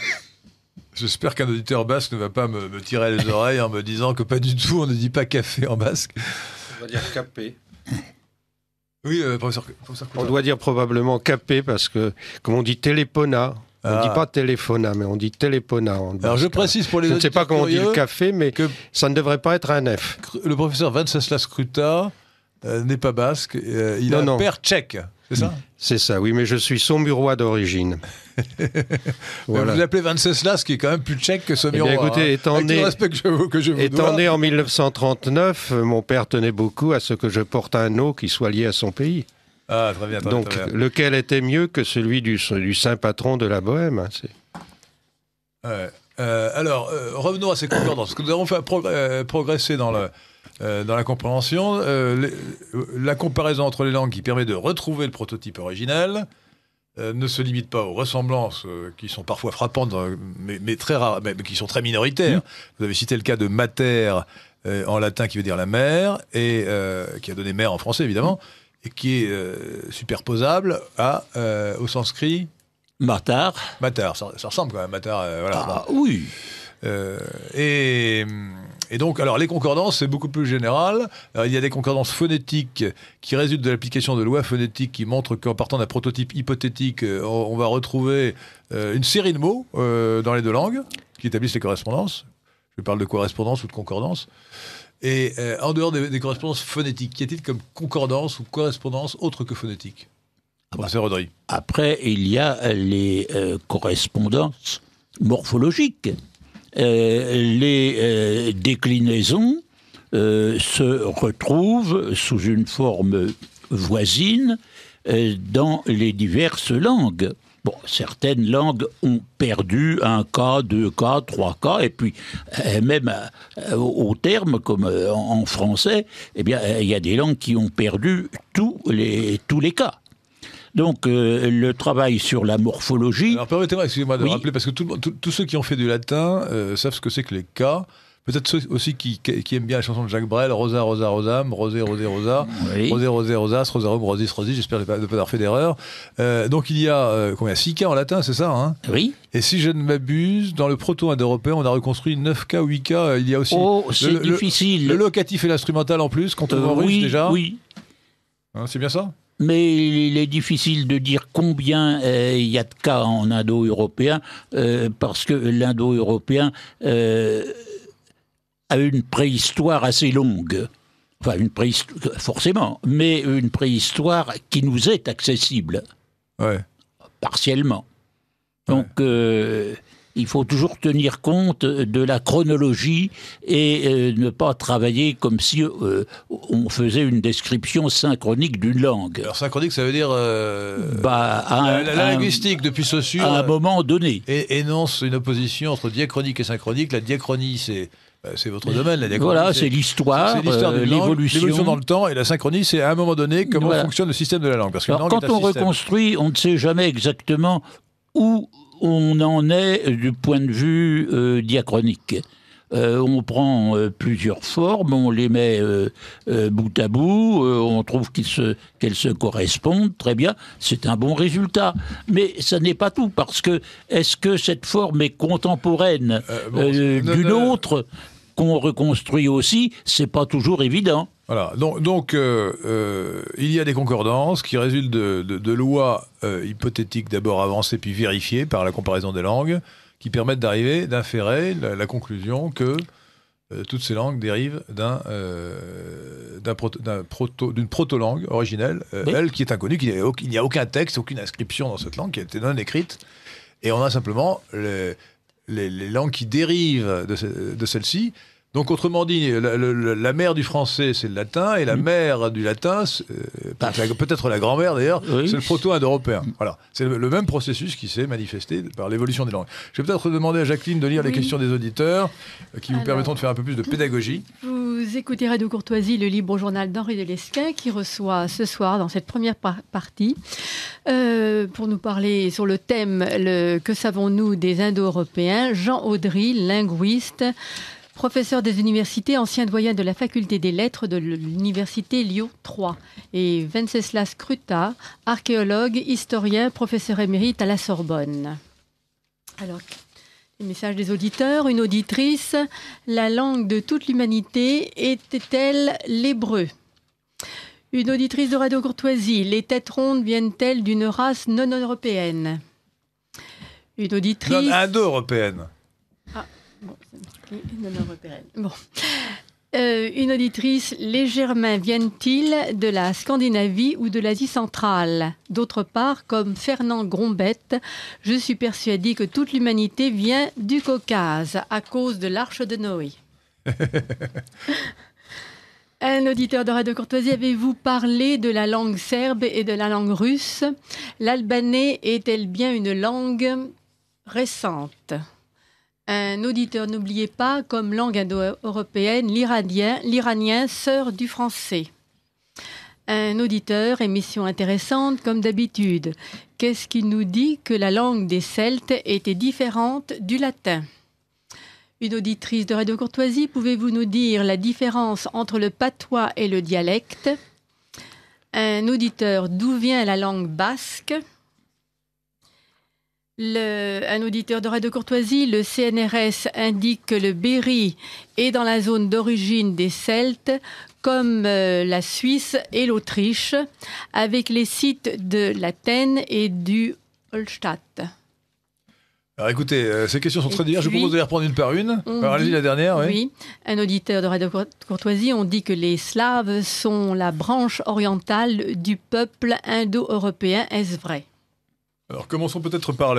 S1: J'espère qu'un auditeur basque ne va pas me, me tirer les oreilles en me disant que pas du tout, on ne dit pas café en basque. On va dire capé. Oui, euh, professeur, On doit
S2: dire probablement capé parce que, comme on dit télépona, on ne ah. dit pas téléphona, mais on dit télépona. Alors je précise pour les Je ne sais pas comment on dit le
S1: café, mais que ça ne devrait pas être un F. Le professeur Venceslas Kruta euh, n'est pas basque, euh, il est un père tchèque. C'est ça
S2: C'est ça, oui, mais je suis son saumurois d'origine. Vous
S1: l'appelez Venceslas, qui est quand même plus tchèque que saumurois. Eh bien, écoutez, hein. étant,
S2: né, en 1939, mon père tenait beaucoup à ce que je porte un nom qui soit lié à son pays.
S1: Ah, très bien. Très Donc,
S2: lequel était mieux que celui du, saint patron de la Bohème hein,
S1: euh, Alors, euh, revenons à ces concordances, que nous avons fait euh, progresser dans le... Euh, dans la compréhension. Euh, euh, la comparaison entre les langues qui permet de retrouver le prototype original ne se limite pas aux ressemblances qui sont parfois frappantes, mais, très rares, mais, qui sont très minoritaires. Mm. Vous avez cité le cas de Mater en latin qui veut dire la mer, et qui a donné mer en français évidemment, et qui est superposable à, au sanskrit Matar. Matar, ça, ressemble quand même, Matar. voilà. Ah, oui. et hum, et donc, alors, les concordances, c'est beaucoup plus général. Euh, il y a des concordances phonétiques qui résultent de l'application de lois phonétiques qui montrent qu'en partant d'un prototype hypothétique, euh, on, va retrouver euh, une série de mots dans les deux langues qui établissent les correspondances. Je parle de correspondance ou de concordance. Et en dehors des, correspondances phonétiques, qu'y a-t-il comme concordance ou correspondance autre que phonétique ah bah, Après,
S3: il y a les correspondances morphologiques. Euh, les euh, déclinaisons euh, se retrouvent sous une forme voisine dans les diverses langues. Bon, certaines langues ont perdu un cas, deux cas, trois cas, et puis même au terme, comme en français, eh bien, il y a des langues qui ont perdu tous les, tous les cas. Donc euh, le travail
S1: sur la morphologie. Alors permettez-moi, excusez-moi de rappeler, parce que tous ceux qui ont fait du latin euh, savent ce que c'est que les cas. Peut-être ceux aussi qui, qui, aiment bien la chanson de Jacques Brel, Rosa, Rosa, Rosam, Rosé, Rosé, Rosa, Rosé, Rosé, Rosas, Rosarum, Rosis, Rosis, j'espère ne pas avoir fait d'erreur. Euh, donc il y a combien 6 cas en latin, c'est ça hein Oui. Et si je ne m'abuse, dans le proto-indo-européen, on a reconstruit 9 cas, 8 cas, il y a aussi... Oh, difficile. Le, locatif et l'instrumental en plus, quand on en oui, déjà. Oui, hein, C'est bien ça mais il est difficile de dire combien
S3: euh, il y a de cas en indo-européen, euh, parce que l'indo-européen euh, a une préhistoire assez longue. Enfin, une préhistoire, forcément, mais une préhistoire qui nous est accessible. Ouais. Partiellement. Donc, il faut toujours tenir compte euh, de la chronologie et euh, ne pas travailler comme si euh, on faisait une description synchronique d'une langue.
S1: Alors synchronique, ça veut dire bah, la, linguistique depuis depuis Saussure. À un moment donné. Et énonce une opposition entre diachronique et synchronique. La diachronie, c'est bah, c'est votre domaine, la diachronie. Voilà, c'est l'histoire, l'évolution dans le temps et la synchronie, c'est à un moment donné comment fonctionne le système de la langue. Parce que quand on reconstruit,
S3: on ne sait jamais exactement où on en est du point de vue euh, diachronique. Euh, on prend euh, plusieurs formes, on les met bout à bout, on trouve qu'elles se, correspondent, très bien, c'est un bon résultat. Mais ça n'est pas tout, parce que est-ce que cette forme est contemporaine d'une
S1: autre qu'on reconstruit aussi, c'est pas toujours évident. Voilà, donc, euh, euh, il y a des concordances qui résultent de, lois euh, hypothétiques d'abord avancées puis vérifiées par la comparaison des langues, qui permettent d'arriver, d'inférer la, conclusion que toutes ces langues dérivent d'une proto-langue originelle, elle qui est inconnue, qu'il n'y a, aucun texte, aucune inscription dans cette langue, qui a été non écrite, et on a simplement les, langues qui dérivent de, de celle-ci donc, autrement dit, la, mère du français, c'est le latin, et la mm. mère du latin, euh, peut-être la, grand-mère d'ailleurs, c'est le proto-indo-européen. Voilà. C'est le, même processus qui s'est manifesté par l'évolution des langues. Je vais peut-être demander à Jacqueline de lire les questions des auditeurs euh, qui vous permettront de faire un peu plus de pédagogie.
S4: Vous écouterez de Courtoisie le libre journal d'Henri de Lesquin qui reçoit ce soir, dans cette première partie, euh, pour nous parler sur le thème Que savons-nous des Indo-Européens Jean Audry, linguiste. Professeur des universités, ancien doyen de la faculté des lettres de l'université Lyon 3 et Venceslas Kruta, archéologue, historien, professeur émérite à la Sorbonne. Alors, les messages des auditeurs, une auditrice, la langue de toute l'humanité était-elle l'hébreu Une auditrice de Radio Courtoisie, les têtes rondes viennent-elles d'une race non européenne
S1: Une auditrice... Non européenne ah,
S4: euh, une auditrice, légèrement Germains viennent-ils de la Scandinavie ou de l'Asie centrale D'autre part, comme Fernand Grombette, je suis persuadé que toute l'humanité vient du Caucase à cause de l'arche de Noé. Un auditeur de Radio Courtoisie, avez-vous parlé de la langue serbe et de la langue russe L'albanais est-elle bien une langue récente un auditeur, n'oubliez pas, comme langue indo-européenne, l'iranien, sœur du français. Un auditeur, émission intéressante comme d'habitude. Qu'est-ce qui nous dit que la langue des Celtes était différente du latin Une auditrice de Radio Courtoisie, pouvez-vous nous dire la différence entre le patois et le dialecte Un auditeur, d'où vient la langue basque un auditeur de Radio Courtoisie, le CNRS indique que le Berry est dans la zone d'origine des Celtes, comme euh, la Suisse et l'Autriche, avec les sites de l'Athènes et du Holstadt.
S1: Alors écoutez, euh, ces questions sont très diverses. Je vous propose de les reprendre une par une. y la dernière. Oui. oui.
S4: un auditeur de Radio Courtoisie, on dit que les Slaves sont la branche orientale du peuple indo-européen. Est-ce vrai alors
S1: commençons peut-être par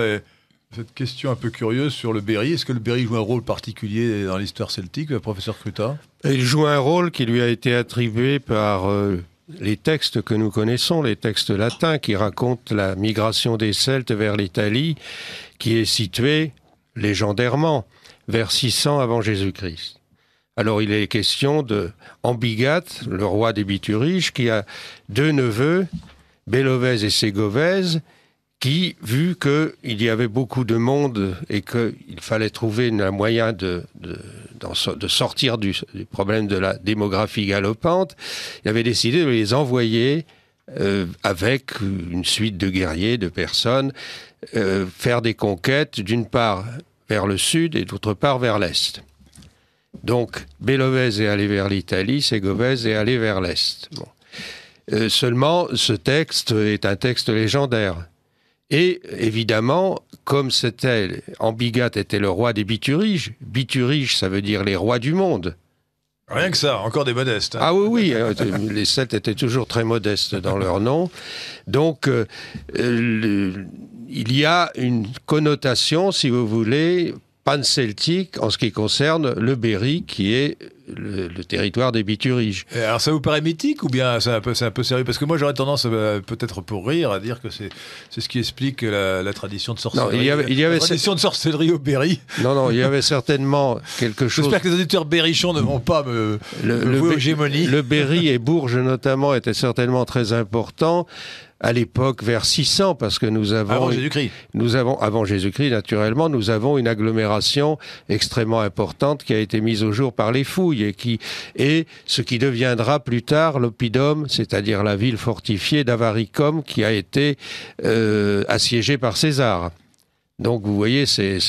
S1: cette question un peu curieuse sur le Berry. Est-ce que le Berry joue un rôle particulier dans l'histoire celtique, professeur Cruta
S2: Il joue un rôle qui lui a été attribué par euh, les textes que nous connaissons, les textes latins qui racontent la migration des Celtes vers l'Italie, qui est située légendairement vers 600 avant Jésus-Christ. Alors il est question de Ambigat, le roi des Bituriges, qui a deux neveux, Belovès et Ségovèse, qui, vu qu'il y avait beaucoup de monde et qu'il fallait trouver un moyen de, de, de sortir du, problème de la démographie galopante, il avait décidé de les envoyer euh, avec une suite de guerriers, de personnes, euh, faire des conquêtes, d'une part vers le sud et d'autre part vers l'est. Donc, Bélovez est allé vers l'Italie, Ségovez est allé vers l'est. Euh, seulement, ce texte est un texte légendaire et évidemment, comme c'était Ambigat était le roi des Bituriges, Bituriges ça veut dire les rois du monde.
S1: Rien que ça, encore des modestes.
S2: Hein. Ah oui, oui, euh, les Celtes étaient toujours très modestes dans leur nom. Donc, euh, euh, il y a une connotation, si vous voulez, pan-celtique en ce qui concerne le Berry, qui est le, territoire des Bituriges.
S1: Alors ça vous paraît mythique ou bien c'est un peu, un peu sérieux Parce que moi j'aurais tendance, euh, peut-être pour rire, à dire que c'est, c'est ce qui explique la, tradition de sorcellerie. il y avait, il tradition
S2: de sorcellerie au Berry. Non, non, il y avait certainement quelque chose. J'espère que
S1: les auditeurs berrichons ne vont pas
S2: me, le, le, le Berry et Bourges notamment étaient certainement très importants à l'époque vers 600 parce que nous avons avant Jésus-Christ. Nous avons avant Jésus-Christ naturellement, nous avons une agglomération extrêmement importante qui a été mise au jour par les fouilles et qui est ce qui deviendra plus tard l'oppidum, c'est-à-dire la ville fortifiée d'Avaricum qui a été euh, assiégée par César. Donc vous voyez, c'est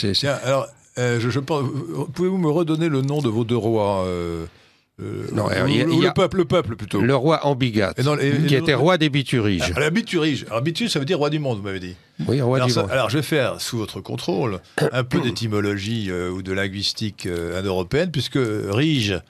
S1: alors euh, je, pouvez-vous me redonner le nom de vos deux rois euh, le, peuple, le peuple plutôt. Le roi Ambigate, qui était roi des Bituriges. Ah, alors, Biturige. ça veut dire roi du monde, vous m'avez dit. Oui, roi alors, du monde. Alors, je vais faire, sous votre contrôle, un peu d'étymologie euh, ou de linguistique euh, indo-européenne, puisque Rige,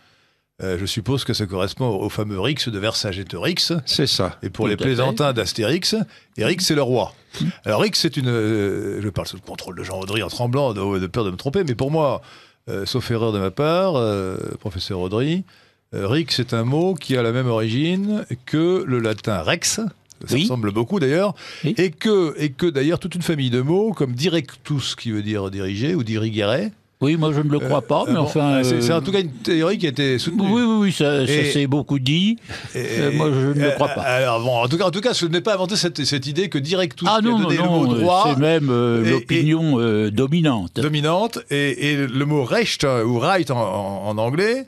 S1: euh, je suppose que ça correspond au fameux Rix de Vercingétorix. C'est ça. Et pour les plaisantins d'Astérix, Rix c'est le roi. Mm. Alors, Rix, c'est une. je parle sous le contrôle de Jean Audry en tremblant, de, peur de me tromper, mais pour moi, euh, sauf erreur de ma part, euh, professeur Audry, rex euh, » Rix est un mot qui a la même origine que le latin rex, ça ressemble beaucoup d'ailleurs, et que, et que d'ailleurs toute une famille de mots comme directus qui veut dire diriger ou dirigere, oui, moi je ne le euh, crois pas, ah mais enfin. Ah, c'est en euh, tout cas une théorie qui a été soutenue. Oui, oui, oui, ça, s'est beaucoup dit. Euh, moi je ne le crois pas. Alors bon, en tout cas, en tout cas ce n'est pas inventé cette, idée que Directus ah, non, a non, droit. C'est même l'opinion dominante. Dominante, et, le mot Recht ou Right en anglais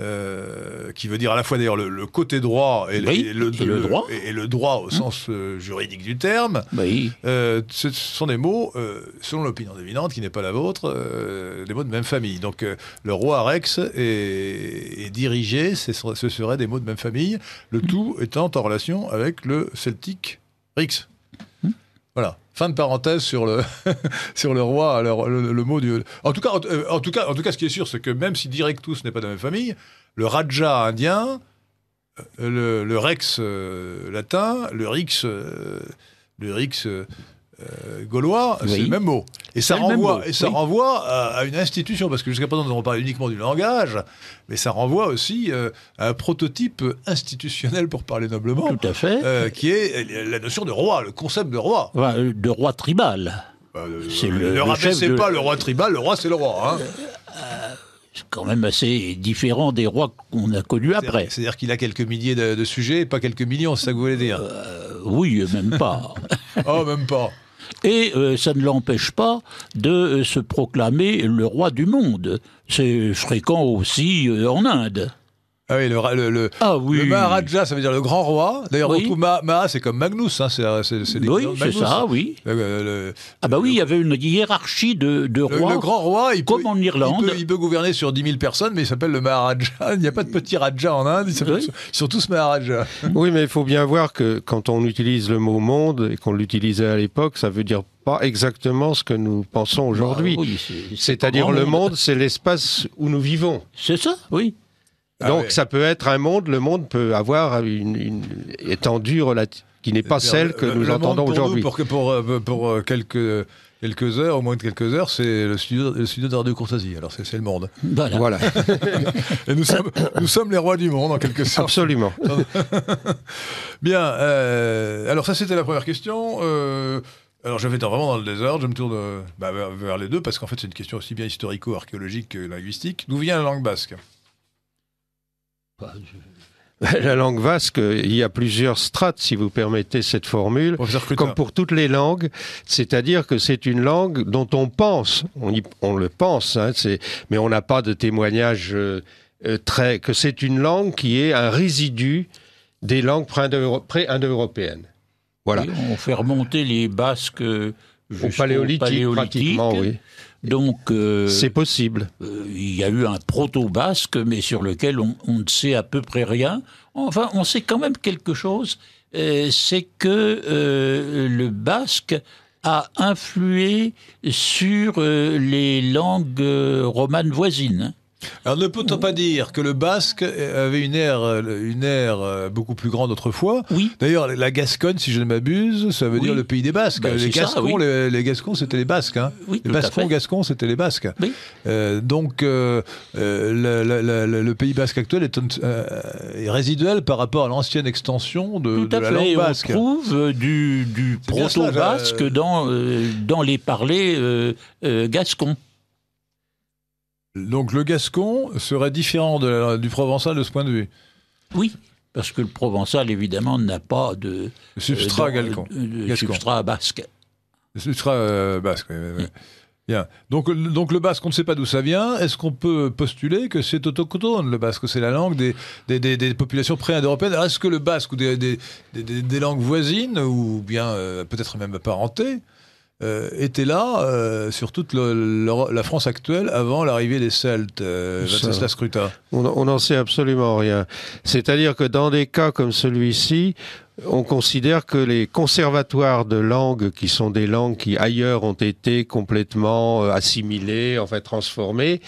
S1: euh, qui veut dire à la fois d'ailleurs le, côté droit et, le, droit, et, le droit au hein sens euh, juridique du terme. Euh, ce, sont des mots, selon l'opinion dominante qui n'est pas la vôtre, des mots de même famille. Donc le roi Rex est dirigé, ce, ce seraient des mots de même famille, le tout étant en relation avec le celtique Rix. Voilà. Fin de parenthèse sur le, sur le roi, le, le, mot du. En tout, cas, euh, en, tout cas, en tout cas, ce qui est sûr, c'est que même si Directus n'est pas de la même famille, le Raja indien, euh, le, Rex euh, latin, le Rix. le Rix euh, gaulois, c'est le même mot. Et ça renvoie, ça renvoie euh, à, une institution, parce que jusqu'à présent, on parlé uniquement du langage, mais ça renvoie aussi euh, à un prototype institutionnel, pour parler noblement. qui est la notion de roi, le concept de roi. de roi tribal. Bah, le, le, c'est pas le roi tribal, le roi c'est le roi. Hein. C'est quand même assez différent des rois qu'on a connus après. C'est-à-dire qu'il a quelques milliers de, sujets pas quelques millions, c'est ça que vous voulez dire Oui, même pas. oh, même pas et
S3: euh, ça ne l'empêche pas de euh, se proclamer le roi du monde. C'est
S1: fréquent aussi euh, en Inde. Ah oui, le, ah le, Maharaja, ça veut dire le grand roi. D'ailleurs, on Maha, c'est comme Magnus, hein, euh, Oui, c'est ça, oui. Euh, ah bah oui, il y avait une hiérarchie de, de rois. Le, grand roi, il comme en Irlande. Il peut, gouverner sur 10 000 personnes, mais il s'appelle le Maharaja. Il n'y a pas de petit Raja en Inde, ils oui. sont tous Maharaja.
S2: Oui, mais il faut bien voir que quand on utilise le mot monde et qu'on l'utilisait à l'époque, ça veut dire pas exactement ce que nous pensons aujourd'hui. Bah C'est-à-dire le monde c'est l'espace où nous vivons. C'est ça, oui. Ah Donc ça peut être un monde, le monde peut avoir une, étendue relative qui n'est pas celle que nous entendons aujourd'hui. Pour,
S1: pour, euh, pour, euh, quelques, heures, au moins de quelques heures, c'est le studio, le de Radio Courtoisie. Alors c'est le monde. Voilà. Et nous sommes, les rois du monde en quelque sorte. Absolument. Bien. Euh, alors ça c'était la première question. alors je vais vraiment dans le désordre, je me tourne bah, vers, vers les deux parce qu'en fait c'est une question aussi bien historico-archéologique que linguistique. D'où vient la langue basque
S2: bah, La langue vasque, il y a plusieurs strates, si vous permettez cette formule, comme pour toutes les langues, c'est-à-dire que c'est une langue dont on pense, on, le pense, hein, mais on n'a pas de témoignage euh, euh, très... que c'est une langue qui est un résidu des langues pré-indo-européennes. Voilà. on fait remonter les Basques euh,
S3: au paléolithique, pratiquement, oui. Donc... c'est possible. Il y a eu un proto-basque, mais sur lequel on, ne sait à peu près rien. Enfin, on sait quand même quelque chose, euh, c'est que euh, le basque a influé sur euh, les langues romanes voisines.
S1: Alors ne peut-on pas dire que le basque avait une aire, euh, une euh, beaucoup plus grande autrefois Oui. D'ailleurs, la Gascogne, si je ne m'abuse, ça veut dire le pays des Basques. Bah, les, Gascons, les, Gascons, c'était les Basques. Hein. les Bascons, Gascons, c'était les Basques. Euh, donc, le pays basque actuel est, résiduel par rapport à l'ancienne extension de, Tout à fait. On trouve du,
S3: proto-basque
S1: dans, dans les parlers gascons. Donc le gascon serait différent du provençal de ce point de vue Oui, parce que le provençal, évidemment, n'a pas de... substrat euh, substrat basque. substrat euh, basque, oui. Bien. Donc, donc le basque, on ne sait pas d'où ça vient. Est-ce qu'on peut postuler que c'est autochtone Le basque, c'est la langue des, des, populations pré-indo-européennes. Est-ce que le basque ou des, langues voisines, ou bien euh, peut-être même apparentées, euh, était là euh, sur toute la France actuelle avant l'arrivée des Celtes, euh,
S2: On n'en sait absolument rien. C'est-à-dire que dans des cas comme celui-ci, on considère que les conservatoires de langues, qui sont des langues qui ailleurs ont été complètement assimilées, enfin transformées,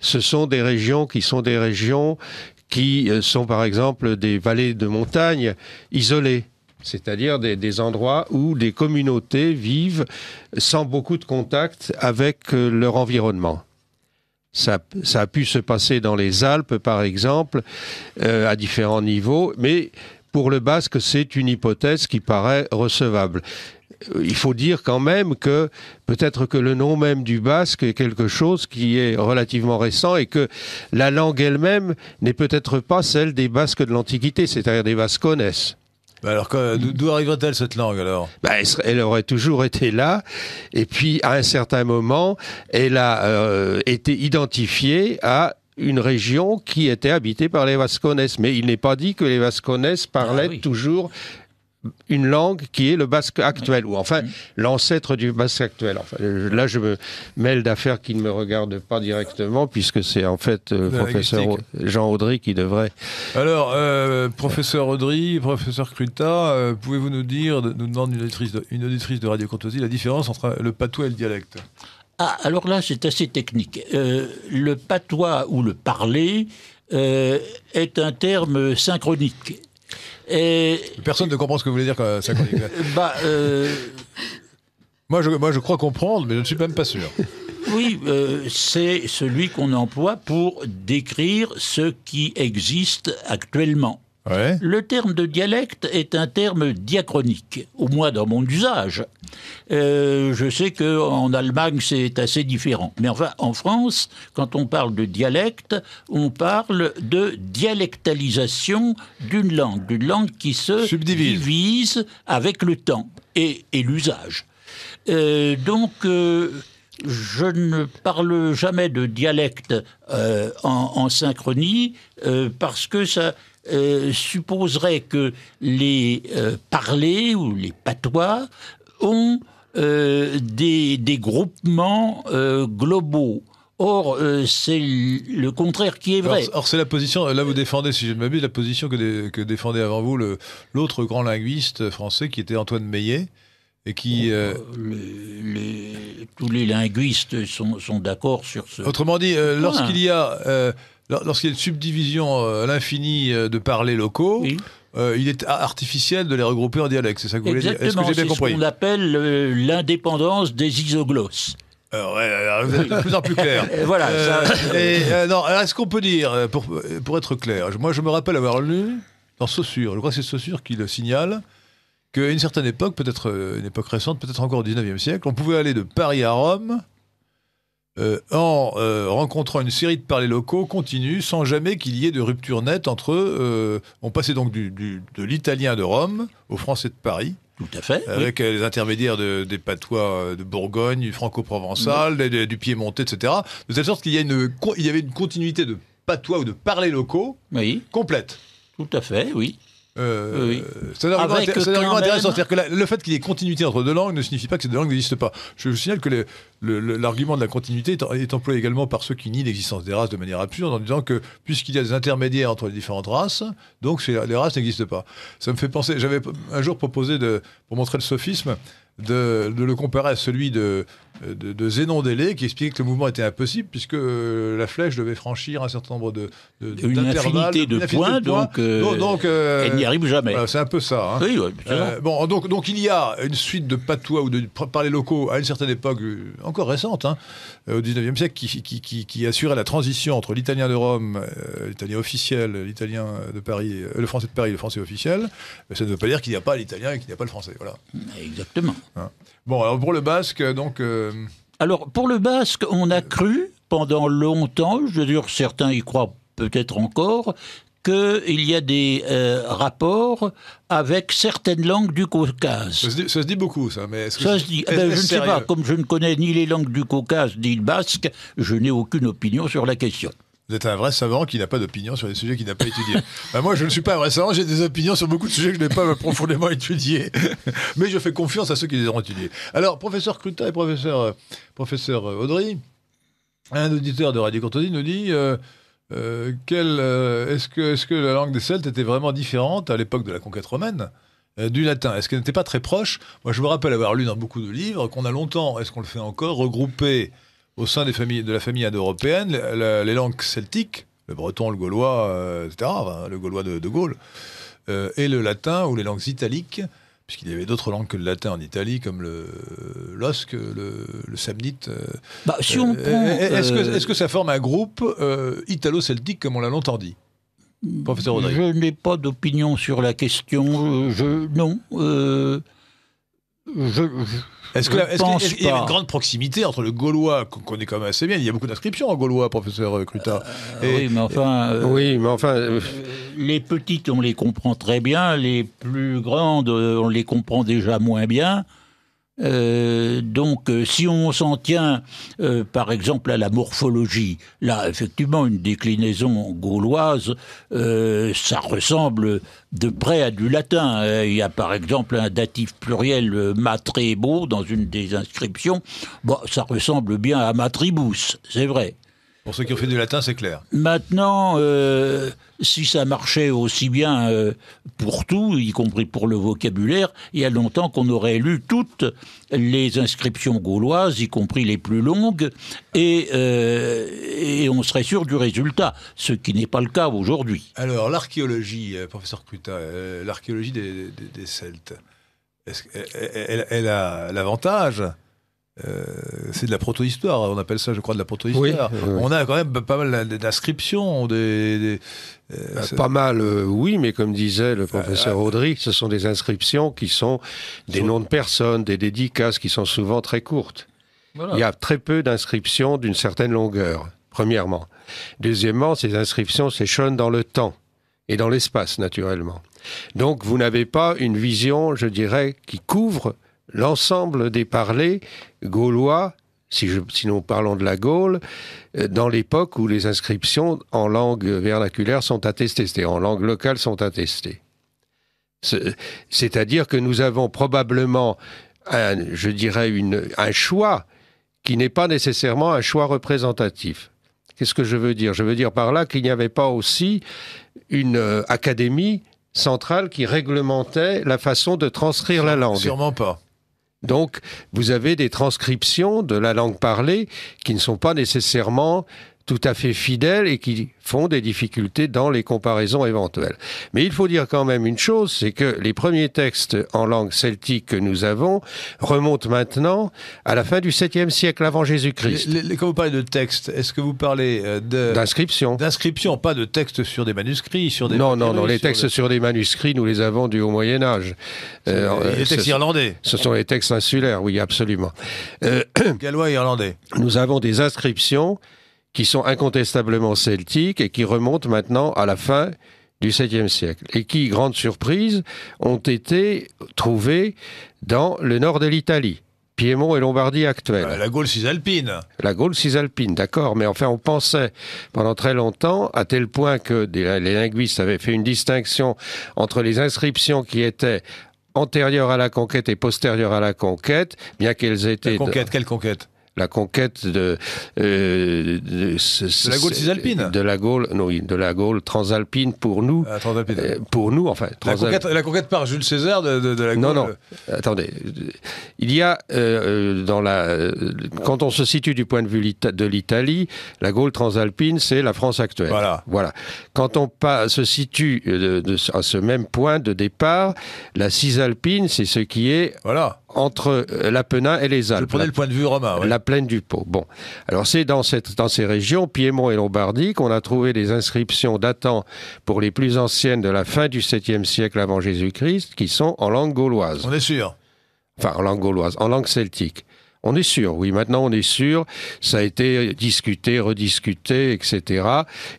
S2: ce sont des régions qui sont des régions qui sont par exemple des vallées de montagne isolées c'est-à-dire des, endroits où des communautés vivent sans beaucoup de contact avec euh, leur environnement. Ça, a pu se passer dans les Alpes, par exemple, euh, à différents niveaux, mais pour le Basque, c'est une hypothèse qui paraît recevable euh, il faut dire quand même que peut-être que le nom même du basque est quelque chose qui est relativement récent et que la langue elle-même n'est peut-être pas celle des basques de l'Antiquité, c'est-à-dire des bascones. Bah, alors, d'où arriverait-elle cette langue alors bah, elle, aurait toujours été là. Et puis, à un certain moment, elle a euh, été identifiée à une région qui était habitée par les Vascones. Mais il n'est pas dit que les Vascones parlaient ah toujours une langue qui est le basque actuel, ou enfin l'ancêtre du basque actuel. là, je me mêle d'affaires qui ne me regardent pas directement, puisque c'est en fait euh, le professeur Jean Audry qui devrait.
S1: Alors, euh, professeur Audry, professeur Cruta, euh, pouvez-vous nous dire, nous demande une auditrice de, Radio Contosi, la différence entre le patois et le dialecte ah, alors là, c'est assez technique. le patois
S3: ou le parler est un terme synchronique
S1: Personne ne comprend ce que vous voulez dire ça
S3: bah, euh, moi, je,
S1: crois comprendre, mais je ne suis même pas sûr.
S3: Oui, euh, c'est celui qu'on emploie pour décrire ce qui existe actuellement. Le terme de dialecte est un terme diachronique, au moins dans mon usage. Euh, je sais qu'en Allemagne, c'est assez différent. Mais enfin, en France, quand on parle de dialecte, on parle de dialectalisation d'une langue, d'une langue qui se divise avec le temps et, l'usage. Euh, donc, euh, je ne parle jamais de dialecte en, synchronie parce que ça euh, supposerait que les euh, parlés ou les patois ont euh, des,
S1: groupements
S3: globaux. Or, c'est le
S1: contraire qui est vrai. or, c'est la position, là vous défendez, si je ne m'abuse, la position que, défendait avant vous l'autre grand linguiste français qui était Antoine Meillet. Et qui. Oh, bah, tous les linguistes sont, d'accord sur ce. Autrement dit, lorsqu'il y a lorsqu'il y a une subdivision euh, à l'infini euh, de parler locaux, euh, il est artificiel de les regrouper en dialectes. C'est ça que vous voulez dire Est-ce que j'ai ce qu'on
S3: appelle l'indépendance
S1: des isoglosses. plus en plus clair. voilà. est-ce qu'on peut dire, pour, pour être clair, moi je me rappelle avoir lu dans Saussure, je crois que c'est Saussure qui le signale, qu'à une certaine époque, peut-être une époque récente, peut-être encore au 19e siècle, on pouvait aller de Paris à Rome euh, en euh, rencontrant une série de parlers locaux continue sans jamais qu'il y ait de rupture nette entre euh, on passait donc de l'italien de Rome au français de Paris. Tout à fait. Avec les intermédiaires des patois de Bourgogne, du franco-provençal, mm-hmm. du piémontais, etc. De telle sorte qu'il y, il y avait une continuité de patois ou de parlers locaux oui. complète. Tout à fait, oui. C'est un argument, intéressant. C'est-à-dire que le fait qu'il y ait continuité entre deux langues ne signifie pas que ces deux langues n'existent pas. Je vous signale que l'argument de la continuité est, employé également par ceux qui nient l'existence des races de manière absurde en disant que puisqu'il y a des intermédiaires entre les différentes races, donc les races n'existent pas. Ça me fait penser. J'avais un jour proposé, de, pour montrer le sophisme, de, le comparer à celui de, Zénon Délé, qui expliquait que le mouvement était impossible puisque euh, la flèche devait franchir un certain nombre de, de une infinité de, points, donc, euh, euh, elle n'y arrive jamais. c'est un peu ça. Hein. donc, donc il y a une suite de patois ou de parler locaux à une certaine époque, encore récente, hein, au 19e siècle, qui, qui, assurait la transition entre l'italien de Rome, l'italien officiel, l'italien de Paris, le français de Paris, le français officiel. ça ne veut pas dire qu'il n'y a pas l'italien et qu'il n'y a pas le français. Voilà. Exactement. Hein. Bon, alors pour le basque, donc. Euh,
S3: alors pour le basque, on a cru pendant longtemps, je veux dire, certains y croient peut-être encore, qu'il y a des euh, rapports avec certaines langues du Caucase.
S1: Ça se dit, beaucoup, ça, mais ça se dit, ben, Je ne sais pas, comme
S3: je ne connais ni les langues du Caucase ni le basque, je n'ai aucune opinion sur la question.
S1: Vous êtes un vrai savant qui n'a pas d'opinion sur les sujets qu'il n'a pas étudiés. Bah, moi, je ne suis pas un vrai savant, j'ai des opinions sur beaucoup de sujets que je n'ai pas profondément étudiés. Mais je fais confiance à ceux qui les ont étudiés. Alors, professeur Cruta et professeur, euh, professeur euh, Audry, un auditeur de Radio Courtoisie nous dit euh, euh est-ce que, que, la langue des Celtes était vraiment différente à l'époque de la conquête romaine du latin Est-ce qu'elle n'était pas très proche Moi, je me rappelle avoir lu dans beaucoup de livres qu'on a longtemps, est-ce qu'on le fait encore, regroupé au sein des familles, de la famille indo-européenne, les langues celtiques, le breton, le gaulois, euh, etc., le gaulois de, Gaulle, euh, et le latin ou les langues italiques, puisqu'il y avait d'autres langues que le latin en Italie, comme le l'osque, le, samnite. Euh, bah, si est-ce que, ça forme un groupe italo-celtique comme on l'a longtemps dit Professeur Je
S3: n'ai pas d'opinion sur la question. non est-ce qu'il y a une grande
S1: proximité entre le gaulois qu'on connaît quand même assez bien Il y a beaucoup d'inscriptions en gaulois, professeur Cruta. Euh, oui, mais enfin. Euh, oui, mais enfin. Euh, les petites, on les comprend très bien. Les
S3: plus grandes, on les comprend déjà moins bien. Euh, donc, euh, si on s'en tient, euh, par exemple, à la morphologie, là, effectivement, une déclinaison gauloise, ça ressemble de près à du latin. Il y a, par exemple, un datif pluriel matrebo dans une des inscriptions. Bon, ça ressemble bien à matribus, c'est vrai.
S1: Pour ceux qui ont fait du latin, c'est clair.
S3: Maintenant, euh, si ça marchait aussi bien euh, pour tout, y compris pour le vocabulaire, il y a longtemps qu'on aurait lu toutes les inscriptions gauloises, y compris les plus longues, et, euh, et on serait sûr du résultat,
S1: ce qui n'est pas le cas aujourd'hui. Alors, l'archéologie, professeur Cuta, l'archéologie des, Celtes, elle a l'avantage euh, c'est de la proto-histoire, on appelle ça, je crois, de la protohistoire. On a quand même pas mal d'inscriptions. Des, euh, bah, pas mal, euh, oui, mais comme disait le professeur Audry,
S2: ce sont des inscriptions qui sont des noms de personnes, des dédicaces qui sont souvent très courtes. Il y a très peu d'inscriptions d'une certaine longueur, premièrement. Deuxièmement, ces inscriptions s'échelonnent dans le temps et dans l'espace, naturellement. Donc, vous n'avez pas une vision, je dirais, qui couvre l'ensemble des parlers gaulois, si nous parlons de la Gaule, euh, dans l'époque où les inscriptions en langue vernaculaire sont attestées, c'est-à-dire en langue locale sont attestées. C'est-à-dire que nous avons probablement, je dirais, un choix qui n'est pas nécessairement un choix représentatif. Qu'est-ce que je veux dire Je veux dire par là qu'il n'y avait pas aussi une euh, académie centrale qui réglementait la façon de transcrire la langue. Sûrement pas. Donc, vous avez des transcriptions de la langue parlée qui ne sont pas nécessairement tout à fait fidèles et qui font des difficultés dans les comparaisons éventuelles. Mais il faut dire quand même une chose, c'est que les premiers textes en langue celtique que nous avons remontent maintenant à la fin du 7e siècle avant Jésus-Christ.
S1: Quand vous parlez de textes, est-ce que vous parlez euh, de... D'inscription. D'inscription, pas de textes sur des manuscrits, sur des... Non, non, non, les textes
S2: sur des manuscrits, nous les avons du au Moyen Âge. Euh, les textes irlandais. Ce sont les textes insulaires, oui, absolument. Euh, Gallois et irlandais. Nous avons des inscriptions qui sont incontestablement celtiques et qui remontent maintenant à la fin du 7e siècle et qui, grande surprise, ont été trouvés dans le nord de l'Italie. Piémont et Lombardie actuelle. Euh, la Gaule cisalpine. La Gaule cisalpine, d'accord. Mais enfin, on pensait pendant très longtemps, à tel point que les linguistes avaient fait une distinction entre les inscriptions qui étaient antérieures à la conquête et postérieures à la conquête, bien qu'elles étaient... La conquête, quelle conquête la conquête de, euh, de, la Gaule de transalpine pour nous ah, euh, pour nous enfin la,
S1: conquête, par Jules César de, la Gaule non non euh. attendez
S2: il y a dans la quand on se situe du point de vue de l'Italie la Gaule transalpine c'est la France actuelle voilà voilà quand on se situe à ce même point de départ la cisalpine c'est ce qui est voilà entre euh, l'Apennin et les Alpes. Je prenais le point de vue romain. La plaine du Pô. Bon. Alors c'est dans, dans ces régions, Piémont et Lombardie, qu'on a trouvé des inscriptions datant pour les plus anciennes de la fin du 7e siècle avant Jésus-Christ, qui sont en langue gauloise. On est sûr Enfin, en langue gauloise, en langue celtique. On est sûr, oui, maintenant on est sûr. Ça a été discuté, rediscuté, etc.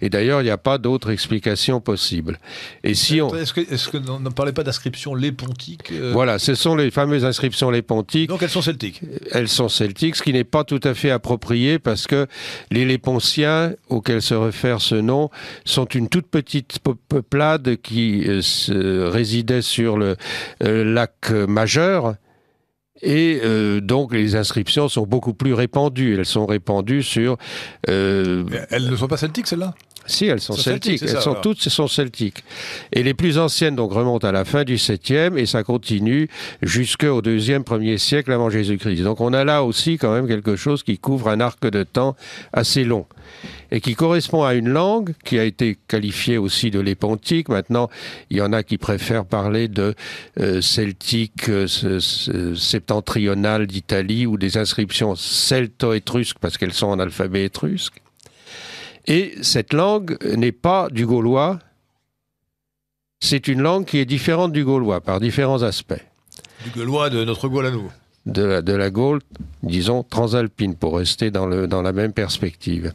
S2: Et d'ailleurs, il n'y a pas d'autre explication possible. Et si euh, on...
S1: Est-ce que, est ne parlait pas d'inscriptions lépontiques euh Voilà,
S2: ce sont les fameuses inscriptions lépontiques. Donc elles sont celtiques Elles sont celtiques, ce qui n'est pas tout à fait approprié parce que les lépontiens, auxquels se réfère ce nom, sont une toute petite peuplade qui euh, résidait sur le lac majeur et euh, donc les inscriptions sont beaucoup plus répandues. Elles sont répandues sur... Euh, elles ne sont pas celtiques celles-là si, elles sont, celtiques. Elles sont toutes sont celtiques. Et les plus anciennes donc remontent à la fin du 7e et ça continue jusqu'au 2e, siècle avant Jésus-Christ. Donc on a là aussi quand même quelque chose qui couvre un arc de temps assez long et qui correspond à une langue qui a été qualifiée aussi de lépontique. Maintenant, il y en a qui préfèrent parler de euh, celtique euh, septentrionale septentrional d'Italie ou des inscriptions celto-étrusques parce qu'elles sont en alphabet étrusque. Et cette langue n'est pas du gaulois, c'est une langue qui est différente du gaulois par différents aspects.
S1: Du gaulois de notre Gaulle
S2: de la, Gaule, disons, transalpine, pour rester dans, le, dans la même perspective.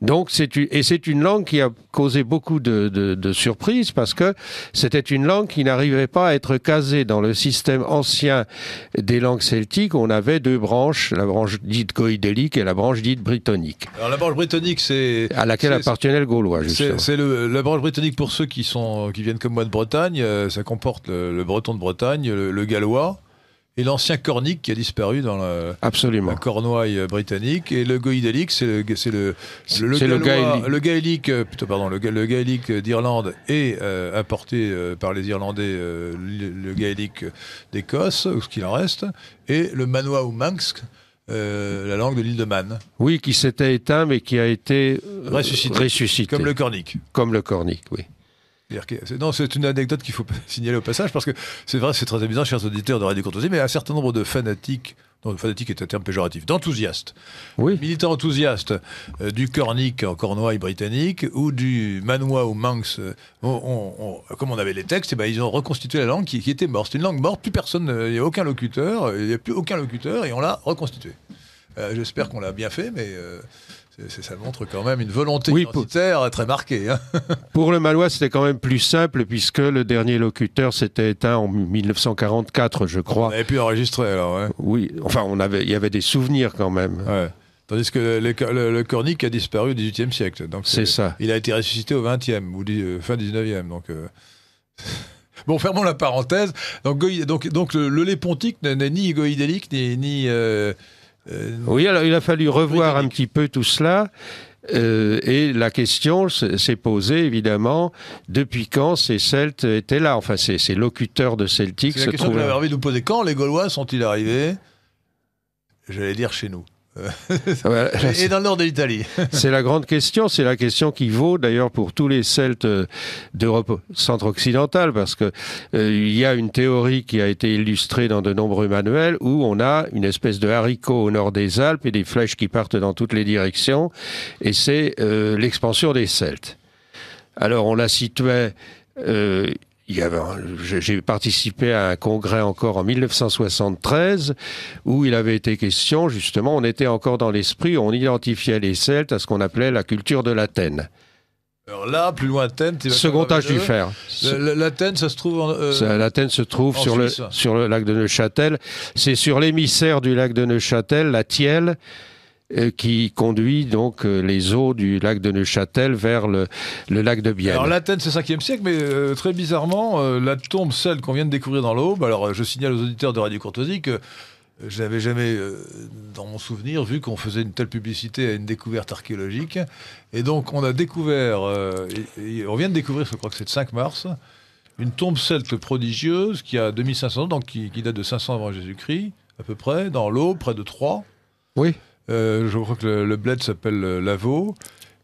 S2: Donc, et c'est une langue qui a causé beaucoup de, de, surprises parce que c'était une langue qui n'arrivait pas à être casée dans le système ancien des langues celtiques. On avait deux branches, la branche dite goïdélique et la branche dite britannique.
S1: Alors, la branche britannique, c'est. À laquelle appartenait le gaulois, justement. C'est la branche britannique pour ceux qui, sont, qui viennent comme moi de Bretagne. Euh, ça comporte le, breton de Bretagne, le gallois et l'ancien cornique qui a disparu dans la, Absolument. la cornouaille britannique. Et le goïdélique, c'est le, le, gaélique. Euh, plutôt, pardon, le, gaélique d'Irlande et apporté euh, euh, par les Irlandais le, gaélique d'Écosse, ou ce qu'il en reste, et le manois ou manx. la langue de l'île de Man.
S2: Oui, qui s'était éteint, mais qui a été ressuscité. ressuscité. Comme le cornique. Comme le cornique, oui.
S1: Non, c'est une anecdote qu'il faut signaler au passage parce que c'est vrai, c'est très amusant, chers auditeurs de Radio Courtoisie, mais un certain nombre de fanatiques, non, fanatique est un terme péjoratif, d'enthousiastes, oui. militants enthousiastes euh, du Cornique, en Cornouailles britannique ou du Manois ou Manx, euh, comme on avait les textes, et eh ben, ils ont reconstitué la langue qui, était morte. C'est une langue morte, plus personne, euh, il n'y a aucun locuteur, il n'y a plus aucun locuteur et on l'a reconstituée. J'espère qu'on l'a bien fait, mais ça montre quand même une volonté oui, identitaire très marquée. Hein.
S2: pour le Malois, c'était quand même plus simple, puisque le dernier locuteur s'était éteint en 1944, je crois. Et puis pu enregistrer, alors, Oui, enfin, on avait, il y avait des souvenirs
S1: quand même. Tandis que le, le, a disparu au XVIIIe siècle. c'est ça. Il a été ressuscité au XXe ou euh, fin XIXe. Donc euh, bon, fermons la parenthèse. Donc, donc, le, Lépontique n'est ni goïdélique ni, euh,
S2: euh, oui, alors il a fallu revoir un petit peu tout cela. Euh, et la question s'est posée évidemment depuis quand ces Celtes étaient là, enfin ces, locuteurs de Celtiques. C'est la question que j'avais envie
S1: de vous poser. Quand les Gaulois sont-ils arrivés J'allais dire chez nous.
S2: Euh, et
S1: dans le nord de l'Italie. c'est
S2: la grande question, c'est la question qui vaut d'ailleurs pour tous les Celtes euh, d'Europe centre-occidentale, parce que euh, il y a une théorie qui a été illustrée dans de nombreux manuels où on a une espèce de haricot au nord des Alpes et des flèches qui partent dans toutes les directions, et c'est l'expansion des Celtes. Alors on la situait j'ai participé à un congrès encore en 1973 où il avait été question, justement, on était encore dans l'esprit, on identifiait les Celtes à ce qu'on appelait la culture de l'Athènes.
S1: Alors là, plus lointaine, second âge du fer. L'Athènes, ça se trouve. En, euh,
S2: L'Athènes se trouve sur le, sur le lac de Neuchâtel. C'est sur l'émissaire du lac de Neuchâtel, la Thielle euh, qui conduit donc euh, les eaux du lac de Neuchâtel vers le, lac de Bienne. Alors
S1: l'Athènes, c'est 5e siècle, mais euh, très bizarrement, la tombe, celle qu'on vient de découvrir dans l'Aube, alors je signale aux auditeurs de Radio Courtoisie que je n'avais jamais, dans mon souvenir, vu qu'on faisait une telle publicité à une découverte archéologique. Et donc on a découvert, et, on vient de découvrir, je crois que c'est le 5 mars, une tombe celte prodigieuse qui a 2500 ans, donc qui, qui date de 500 avant Jésus-Christ, à peu près, dans l'Aube, près de Troyes. Oui. Euh, je crois que le, bled s'appelle euh, Lavaux.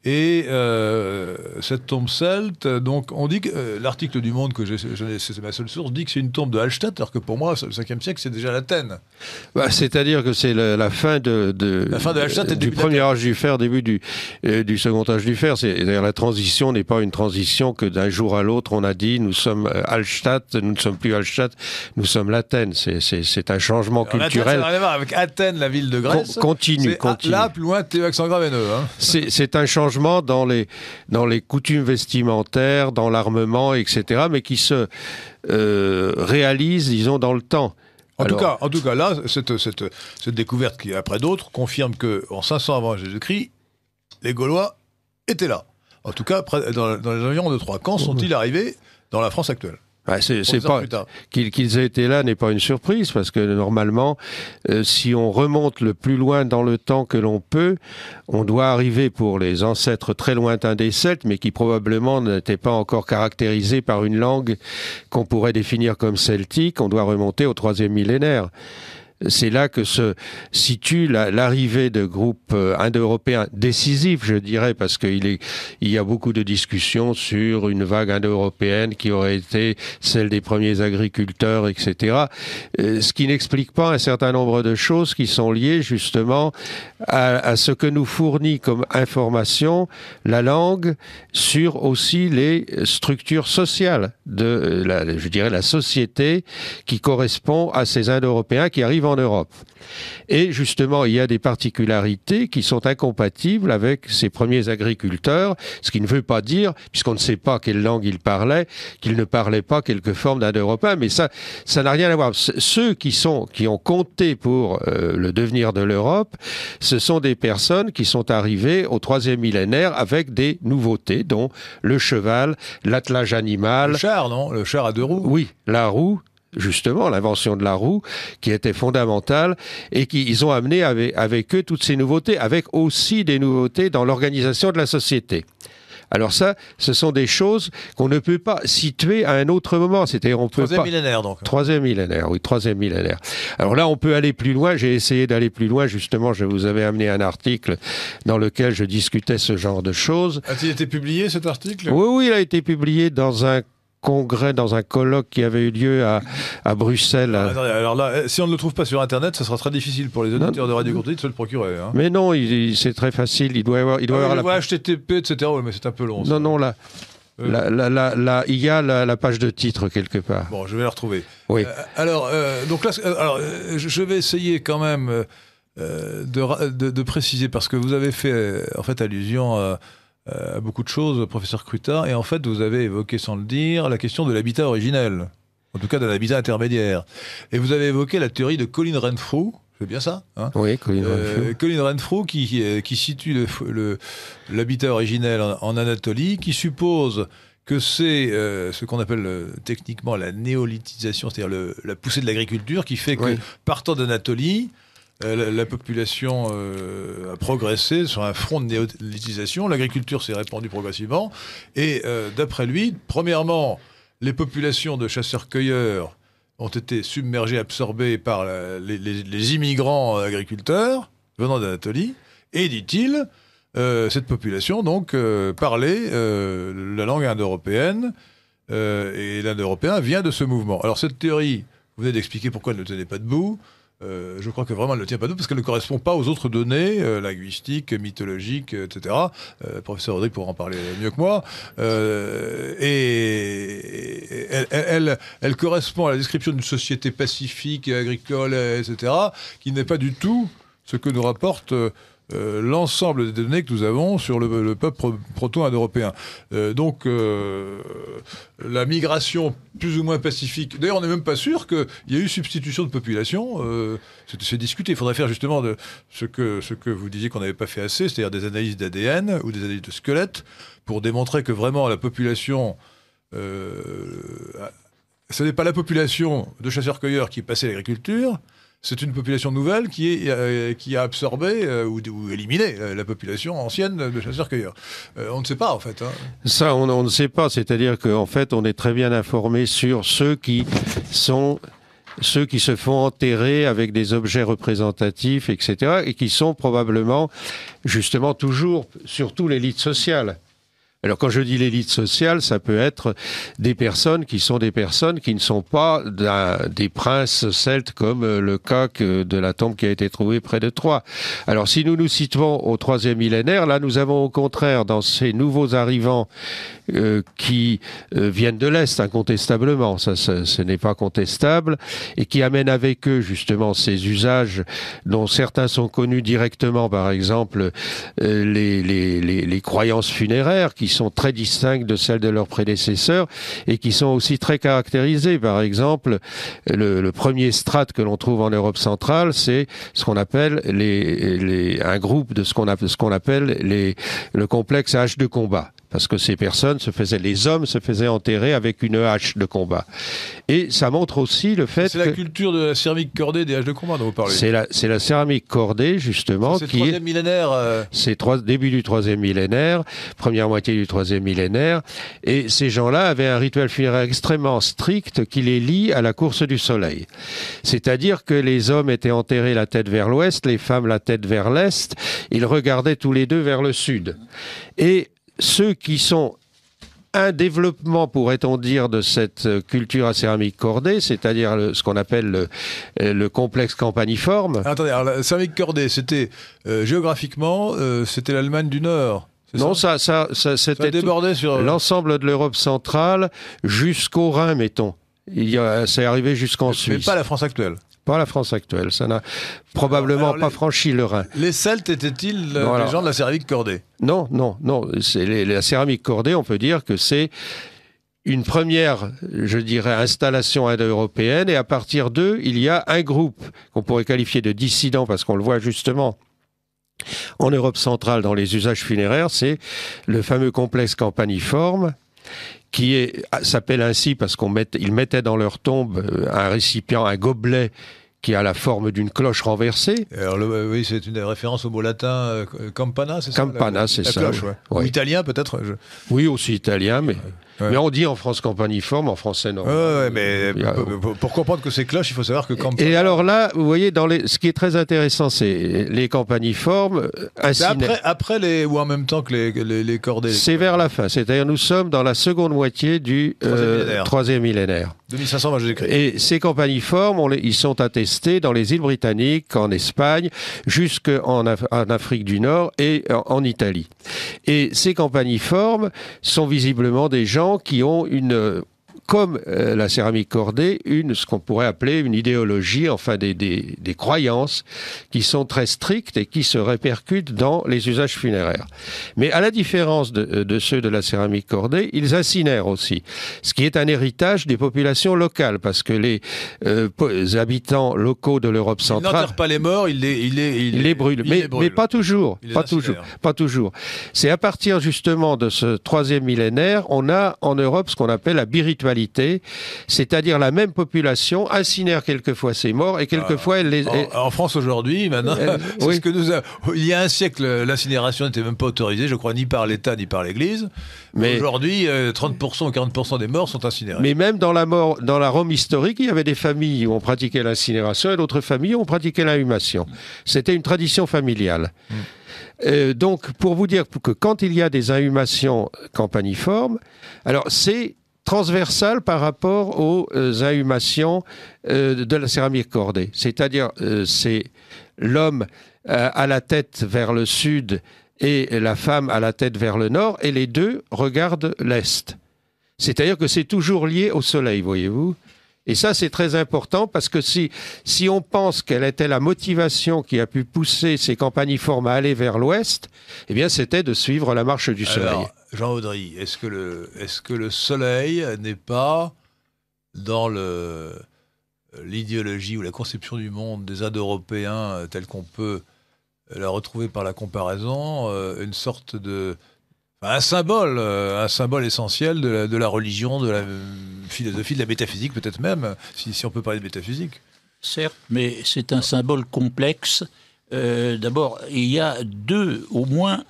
S1: Et euh, cette tombe celte, donc on dit que euh, l'article du Monde, que c'est ma seule source, dit que c'est une tombe de Hallstatt, alors que pour moi, le 5e siècle, c'est déjà l'Athènes.
S2: Bah, C'est-à-dire que c'est la, fin de, la fin de Hallstatt du premier âge du fer, début du, euh, du second âge du fer. cest la transition n'est pas une transition que d'un jour à l'autre, on a dit nous sommes Hallstatt, nous ne sommes plus Hallstatt, nous sommes l'Athènes. C'est un changement culturel. Athènes,
S1: ça avec Athènes, la ville de Grèce. continue, continue. là, plus loin, Théo
S2: accent grave hein. C'est un changement dans les, dans les coutumes vestimentaires, dans l'armement, etc., mais qui se euh,
S1: réalisent, disons, dans le temps. En, tout cas, en tout cas, là, cette, cette, découverte qui, après d'autres, confirme que en 500 avant Jésus-Christ, les Gaulois étaient là. En tout cas, dans, dans les environs de Troyes. Quand oh, sont-ils arrivés dans la France actuelle
S2: bah, c'est pas qu'ils qu aient été là n'est pas une surprise parce que normalement, euh, si on remonte le plus loin dans le temps que l'on peut, on doit arriver pour les ancêtres très lointains des Celtes, mais qui probablement n'étaient pas encore caractérisés par une langue qu'on pourrait définir comme celtique. On doit remonter au troisième millénaire c'est là que se situe l'arrivée de groupes euh, indo-européens décisifs, je dirais, parce qu'il y a beaucoup de discussions sur une vague indo-européenne qui aurait été celle des premiers agriculteurs, etc. Euh, ce qui n'explique pas un certain nombre de choses qui sont liées justement à, ce que nous fournit comme information la langue sur aussi les structures sociales de, euh, la, je dirais, la société qui correspond à ces indo-européens qui arrivent en en Europe. Et justement, il y a des particularités qui sont incompatibles avec ces premiers agriculteurs, ce qui ne veut pas dire, puisqu'on ne sait pas quelle langue ils parlaient, qu'ils ne parlaient pas quelque forme d'un européen mais ça, ça n'a rien à voir. Ceux qui sont, qui ont compté pour euh, le devenir de l'Europe, ce sont des personnes qui sont arrivées au troisième millénaire avec des nouveautés, dont le cheval, l'attelage animal. Le char, non? Le char à deux roues? Oui, la roue, justement l'invention de la roue qui était fondamentale et qui ils ont amené avec, avec eux toutes ces nouveautés, avec aussi des nouveautés dans l'organisation de la société. Alors ça, ce sont des choses qu'on ne peut pas situer à un autre moment. C'était on troisième peut pas. millénaire donc. Troisième millénaire, oui, troisième millénaire. Alors là, on peut aller plus loin. J'ai essayé d'aller plus loin. Justement, je vous avais amené un article dans lequel je discutais ce genre de choses.
S1: A-t-il été publié cet article Oui,
S2: oui, il a été publié dans un congrès, dans un colloque qui avait eu lieu à, à Bruxelles. Ah,
S1: alors là, eh, si on ne le trouve pas sur Internet, ça sera très difficile pour les auditeurs de Radio de se le procurer. Hein.
S2: Mais non, c'est très facile. Il doit y avoir. Il doit ah, avoir
S1: la... HTTP, etc. mais c'est un peu long.
S2: Non, non, euh. là. il y a la, page de titre quelque part.
S1: Bon, je vais la retrouver. Oui. Euh, alors, euh, donc là, alors, je vais essayer quand même de, de, de, préciser parce que vous avez fait en fait allusion à à euh, beaucoup de choses, professeur Cruta. Et en fait, vous avez évoqué, sans le dire, la question de l'habitat originel, en tout cas de l'habitat intermédiaire. Et vous avez évoqué la théorie de Colin Renfrew, c'est bien ça
S2: hein Oui, Colin euh, Renfrew.
S1: Colin Renfrew qui, euh, situe l'habitat le, originel en, Anatolie, qui suppose que c'est ce qu'on appelle techniquement la néolithisation, c'est-à-dire la poussée de l'agriculture, qui fait que, partant d'Anatolie, euh, la, population euh, a progressé sur un front de néolithisation, L'agriculture s'est répandue progressivement. Et euh, d'après lui, premièrement, les populations de chasseurs-cueilleurs ont été submergées, absorbées par les, immigrants agriculteurs venant d'Anatolie. Et dit-il, cette population donc parlait la langue indo-européenne et l'indo-européen vient de ce mouvement. Alors cette théorie, vous venez d'expliquer pourquoi elle ne tenait pas debout. Euh, je crois que vraiment elle ne tient pas d'eau parce qu'elle ne correspond pas aux autres données euh, linguistiques, mythologiques, etc. Euh, professeur Audrey pourra en parler mieux que moi. et elle, elle, correspond à la description d'une société pacifique, agricole, etc., qui n'est pas du tout ce que nous rapporte euh, l'ensemble des données que nous avons sur le, peuple proto européen euh, donc, euh, la migration plus ou moins pacifique. D'ailleurs, on n'est même pas sûr qu'il y ait eu substitution de population. c'est discuté. Il faudrait faire justement ce, que, ce que vous disiez qu'on n'avait pas fait assez, c'est-à-dire des analyses d'ADN ou des analyses de squelettes, pour démontrer que vraiment la population ce n'est pas la population de chasseurs-cueilleurs qui à l'agriculture, c'est une population nouvelle qui, est, euh, qui a absorbé euh, ou, éliminé euh, la population ancienne de chasseurs-cueilleurs. on ne sait pas, en fait. Hein.
S2: Ça, on, on, ne sait pas. C'est-à-dire qu'en fait, on est très bien informé sur ceux qui sont ceux qui se font enterrer avec des objets représentatifs, etc., et qui sont probablement, justement, toujours, surtout l'élite sociale. Alors quand je dis l'élite sociale, ça peut être des personnes qui sont des personnes qui ne sont pas des princes celtes comme euh, le cas euh, de la tombe qui a été trouvée près de Troyes. Alors si nous nous situons au troisième millénaire, là nous avons au contraire dans ces nouveaux arrivants euh, qui viennent de l'Est incontestablement, ça, ce n'est pas contestable, et qui amènent avec eux justement ces usages dont certains sont connus directement, par exemple les, les croyances funéraires qui sont très distinctes de celles de leurs prédécesseurs et qui sont aussi très caractérisées. Par exemple, le, premier strate que l'on trouve en Europe centrale, c'est ce qu'on appelle les, un groupe de ce qu'on appelle les, le complexe H de combat parce que ces personnes se faisaient, les hommes se faisaient enterrer avec une hache de combat. Et ça montre aussi le fait.
S1: C'est la culture de la céramique cordée des haches de combat dont vous parlez. C'est
S2: la, la céramique cordée justement qui. C'est troisième millénaire. Euh. C'est trois, début du troisième millénaire, première moitié du troisième millénaire, et ces gens-là avaient un rituel funéraire extrêmement strict qui les lie à la course du soleil. C'est-à-dire que les hommes étaient enterrés la tête vers l'ouest, les femmes la tête vers l'est. Ils regardaient tous les deux vers le sud. Et ceux qui sont un développement, pourrait-on dire, de cette euh, culture à céramique cordée, c'est-à-dire ce qu'on appelle le, euh, complexe campaniforme.
S1: Ah, attendez, la céramique cordée, c'était euh, géographiquement, c'était l'Allemagne du Nord. Non, ça, ça, ça, c'était débordé
S2: sur l'ensemble de l'Europe centrale jusqu'au Rhin, mettons. Il y a, c'est arrivé jusqu'en Suisse. Mais pas la France actuelle pas la France actuelle. Ça n'a probablement pas franchi le Rhin.
S1: Les Celtes étaient-ils les gens de la céramique cordée Non, non, non. la
S2: céramique cordée, on peut dire que c'est une première, je dirais, installation indo-européenne, et à partir d'eux, il y a un groupe qu'on pourrait qualifier de dissident, parce qu'on le voit justement en Europe centrale dans les usages funéraires, c'est le fameux complexe campaniforme, qui ah, s'appelle ainsi parce qu'on met, mettaient dans leur tombe euh,
S1: un récipient, un gobelet qui a la forme d'une cloche renversée. Alors oui, c'est une référence au mot latin euh, campana, c'est ça Campana, c'est ça. Cloche, Ou italien peut-être Oui,
S2: aussi italien, mais... Mais on dit en France campaniforme, en français non. Ouais, mais
S1: pour, comprendre que c'est cloche, il faut savoir que campaniforme...
S2: Et alors là, vous voyez, dans les... ce qui est très intéressant, c'est les campaniformes
S1: euh, Après, les... ou en même temps que les,
S2: les, C'est vers la fin. C'est-à-dire, nous sommes dans la seconde moitié du euh, troisième millénaire.
S1: 2500 Et
S2: ces campaniformes, ils sont attestés dans les îles britanniques, en Espagne, jusqu'en en Afrique du Nord et en, en Italie. Et ces campaniformes sont visiblement des gens qui ont une euh, comme euh, la céramique cordée, une, ce qu'on pourrait appeler une idéologie, enfin des, des, des, croyances qui sont très strictes et qui se répercutent dans les usages funéraires. Mais à la différence de, euh, ceux de la céramique cordée, ils incinèrent aussi, ce qui est un héritage des populations locales, parce que les euh, habitants locaux de l'Europe centrale... Ils n'enterrent pas
S1: les morts, ils les, les, brûlent. Mais, mais, pas toujours, pas toujours,
S2: pas toujours. C'est à partir justement de ce troisième millénaire, on a en Europe ce qu'on appelle la biritualité c'est-à-dire la même population
S1: incinère quelquefois ses morts et quelquefois elle les... Ah. En, France aujourd'hui, maintenant, euh, il y a un siècle, l'incinération n'était même pas autorisée, je crois, ni par l'État ni par l'Église. Mais aujourd'hui, 30% euh, ou 40% des morts sont incinérés.
S2: Mais même dans la, Rome historique, il y avait des familles où on pratiquait l'incinération et d'autres familles où on pratiquait l'inhumation. C'était une tradition familiale. Mm. Euh, donc, pour vous dire que quand il y a des inhumations campaniformes, alors c'est transversale par rapport aux euh, inhumations euh, de la céramique cordée. C'est-à-dire, euh, c'est l'homme à la tête vers le sud et la femme à la tête vers le nord, et les deux regardent l'est. C'est-à-dire que c'est toujours lié au soleil, voyez-vous. Et ça, c'est très important parce que si, si on pense quelle était la motivation qui a pu pousser ces campaniformes à aller vers l'ouest, eh bien, c'était de suivre la marche du soleil.
S1: Jean Audry, est-ce que, le, soleil n'est pas dans l'idéologie ou la conception du monde des Indo-Européens euh, telle qu'on peut euh, la retrouver par la comparaison, euh, une sorte de... Un symbole, un symbole essentiel de la, de la religion, de la philosophie, de la métaphysique peut-être même, si, on peut parler de métaphysique. Certes, mais c'est un symbole complexe D'abord,
S3: il y a deux, au moins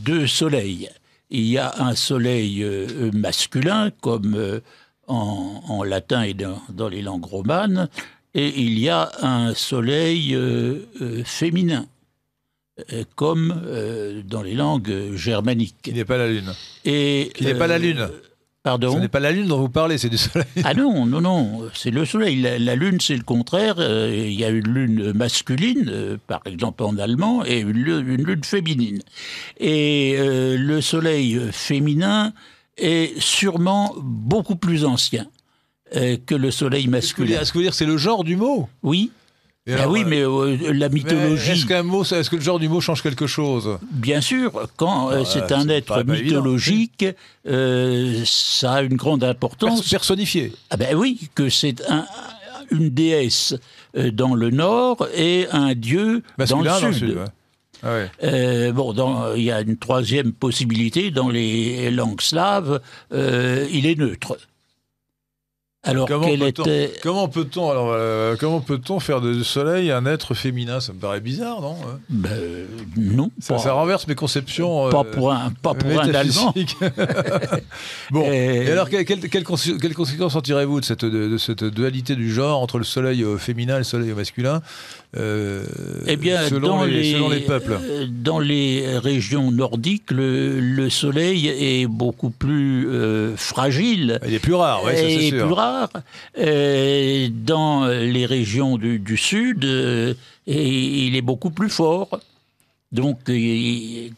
S3: deux soleils. Il y a un soleil euh, euh, masculin, comme euh, en, latin et dans, les langues romanes, et il y a un soleil féminin, comme dans les langues germaniques. Qui n'est pas la lune. n'est pas la lune. Pardon Ce n'est pas la Lune dont vous parlez, c'est du Soleil. Ah non, non, non, c'est le Soleil. La, Lune, c'est le contraire. Euh, il y a une Lune masculine, euh, par exemple en allemand, et une, Lune féminine. Et euh, le Soleil féminin est sûrement beaucoup plus ancien que le Soleil
S1: masculin. Est-ce que vous voulez dire c'est le genre du mot Oui. Ben oui, euh, mais euh, la mythologie. Est-ce est-ce que le genre du mot change quelque chose
S3: Bien sûr, quand euh, c'est un être mythologique, ça a une grande importance. Personnifié. Ah ben oui, que c'est une déesse dans le nord et un dieu ben, dans le, sud. Ah bon, il y a une troisième possibilité dans les langues slaves, il est
S1: neutre. Alors, comment peut-on alors euh, comment peut-on faire du soleil un être féminin Ça me paraît bizarre, non hein ben, Non. Ça, renverse mes conceptions. Euh, pas pour un pas pour un bon. Et, alors quelles quelle, conséquences en vous de cette de, cette dualité du genre entre le soleil euh, féminin et le soleil masculin euh, eh bien, selon, dans les, peuples euh, Dans les régions nordiques, le, soleil est
S3: beaucoup plus euh, fragile. Il est plus rare, oui, c'est sûr. plus rare. dans les régions du, sud, il est beaucoup plus fort. Donc,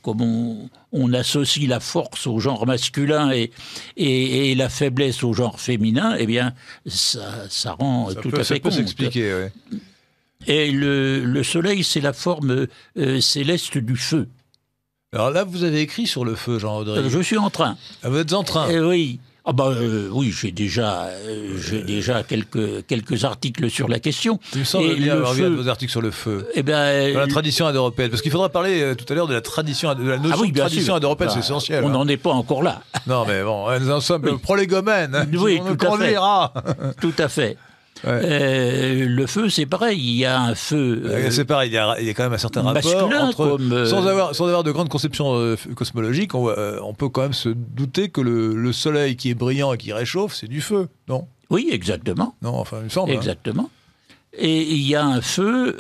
S3: comme on, associe la force au genre masculin et, et, la faiblesse au genre féminin, eh bien, ça, rend tout à fait ça compte. Ça peut s'expliquer, oui. Et le, soleil, c'est la forme euh, céleste du feu.
S1: Alors là, vous avez écrit sur le feu, Jean-Audrey. Euh, je
S3: suis en train. Ah, vous êtes en train eh Oui. Ah ben, oui, j'ai déjà, j'ai déjà quelques, quelques articles sur la question. Il me semble bien avoir vos
S1: articles sur le feu.
S3: Et eh ben, la tradition
S1: indo Parce qu'il faudra parler tout à l'heure de la tradition, de la notion ah oui, de tradition indo bah, c'est essentiel. On hein. n'en est pas encore là. Non, mais bon, nous en sommes oui. Hein. Oui, tout, à fait. tout à fait. Euh, le feu, c'est pareil. Il y a un feu. Euh, euh, c'est pareil. Il y, a, quand même un certain rapport entre, sans avoir sans avoir de grandes conceptions cosmologique, on, peut quand même se douter que le, soleil qui est brillant et qui réchauffe, c'est du feu, non Oui, exactement. Non, enfin,
S3: il semble. Hein. Exactement. Et il y a un feu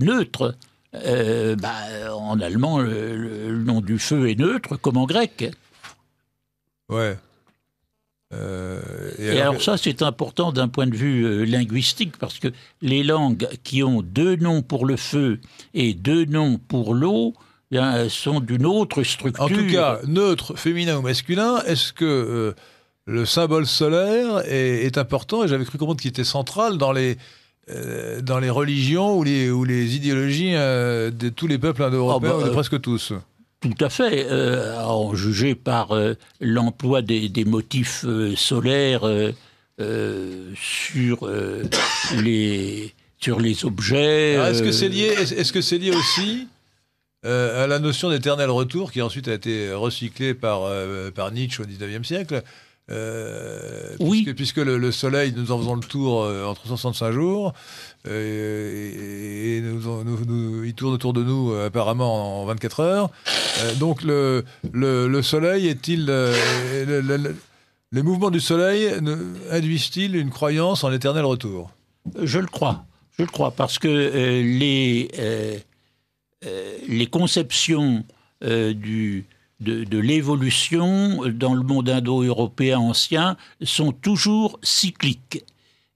S3: neutre. Bah, en allemand, le, nom du feu est neutre, comme en grec. Ouais. Euh, et, alors, ça, c'est important d'un point de vue euh, linguistique, parce que les langues qui ont deux noms pour le feu et deux noms pour l'eau eh bien, sont d'une autre structure.
S1: En tout cas, neutre, féminin ou masculin, est-ce que euh, le symbole solaire est, important Et j'avais cru comprendre qu'il était central dans les, dans les religions ou les, ou les idéologies de tous les peuples indo-européens, ah bah, de presque tous tout à fait. Euh, en juger par euh,
S3: l'emploi des, motifs euh, solaires sur les sur les objets. Ah, est-ce que
S1: c'est lié aussi à la notion d'éternel retour qui ensuite a été recyclée par par Nietzsche au 19e siècle Oui. Puisque, le, soleil, nous en faisons le tour entre 65 jours. Euh, et, nous, il tourne autour de nous euh, apparemment en 24 heures. Euh, donc le, soleil est-il... les mouvements du soleil induisent-ils une croyance en l'éternel retour Je le crois. Je le crois parce que les,
S3: les conceptions du, de, de l'évolution dans le monde indo-européen ancien sont toujours cycliques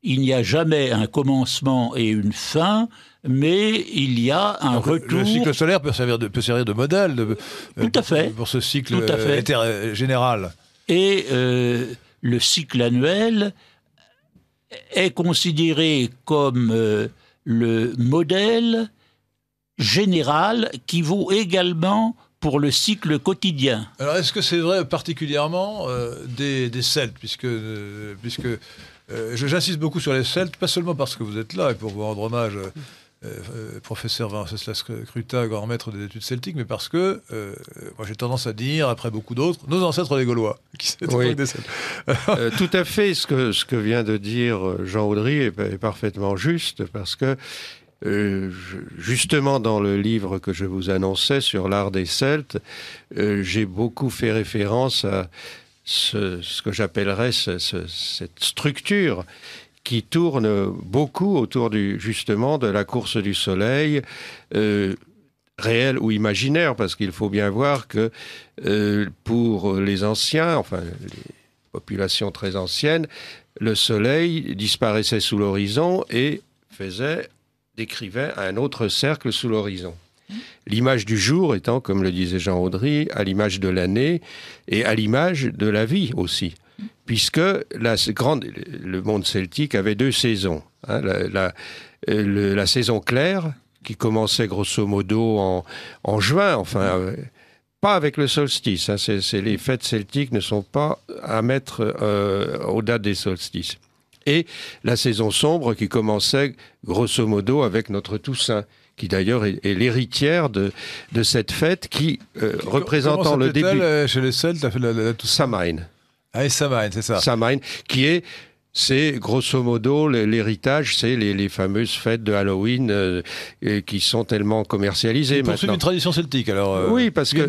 S3: il n'y a jamais un commencement et une fin, mais il y a un retour. Le cycle
S1: solaire peut servir de, de modèle euh, Tout à fait. pour ce cycle à fait. Euh, euh, général. Et le cycle annuel est
S3: considéré comme le modèle général qui vaut également pour le cycle quotidien.
S1: Alors est-ce que c'est vrai particulièrement des, des, Celtes, puisque, puisque euh, j'insiste beaucoup sur les Celtes, pas seulement parce que vous êtes là et pour vous rendre hommage. Euh, euh, professeur Venceslas Cruta, grand maître des études celtiques, mais parce que, moi j'ai tendance à dire, après beaucoup d'autres, nos ancêtres les Gaulois, qui oui. des celtes.
S2: Tout à fait, ce que, ce que vient de dire Jean Audry est, parfaitement juste, parce que justement dans le livre que je vous annonçais sur l'art des Celtes, j'ai beaucoup fait référence à ce, que j'appellerais cette structure qui tourne beaucoup autour du, justement de la course du soleil, euh, réelle ou imaginaire, parce qu'il faut bien voir que euh, pour les anciens, enfin les populations très anciennes, le soleil disparaissait sous l'horizon et faisait, décrivait un autre cercle sous l'horizon. L'image du jour étant, comme le disait Jean Audry, à l'image de l'année et à l'image de la vie aussi. Puisque le monde celtique avait deux saisons. Hein, euh, la, saison claire, qui commençait grosso modo en, juin, enfin, euh, pas avec le solstice. Hein, c'est, les fêtes celtiques ne sont pas à mettre euh, aux dates des solstices. Et la saison sombre qui commençait grosso modo avec notre Toussaint qui d'ailleurs est, l'héritière de, cette fête qui, euh, représentant le début.
S1: Euh, chez les Celtes, la, la, la, la
S2: Samhain. Ah, et Samhain, c'est ça. Samhain, qui est c'est grosso modo l'héritage, c'est les, fameuses fêtes de Halloween euh, qui sont tellement commercialisées. C'est une tradition
S1: celtique alors. Euh, oui, parce que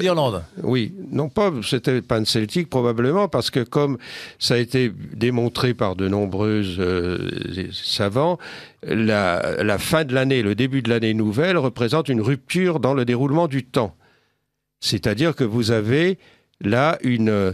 S2: Oui, non pas c'était pas une celtique probablement parce que comme ça a été démontré par de nombreux euh, savants, la fin de l'année, le début de l'année nouvelle représente une rupture dans le déroulement du temps. C'est-à-dire que vous avez là une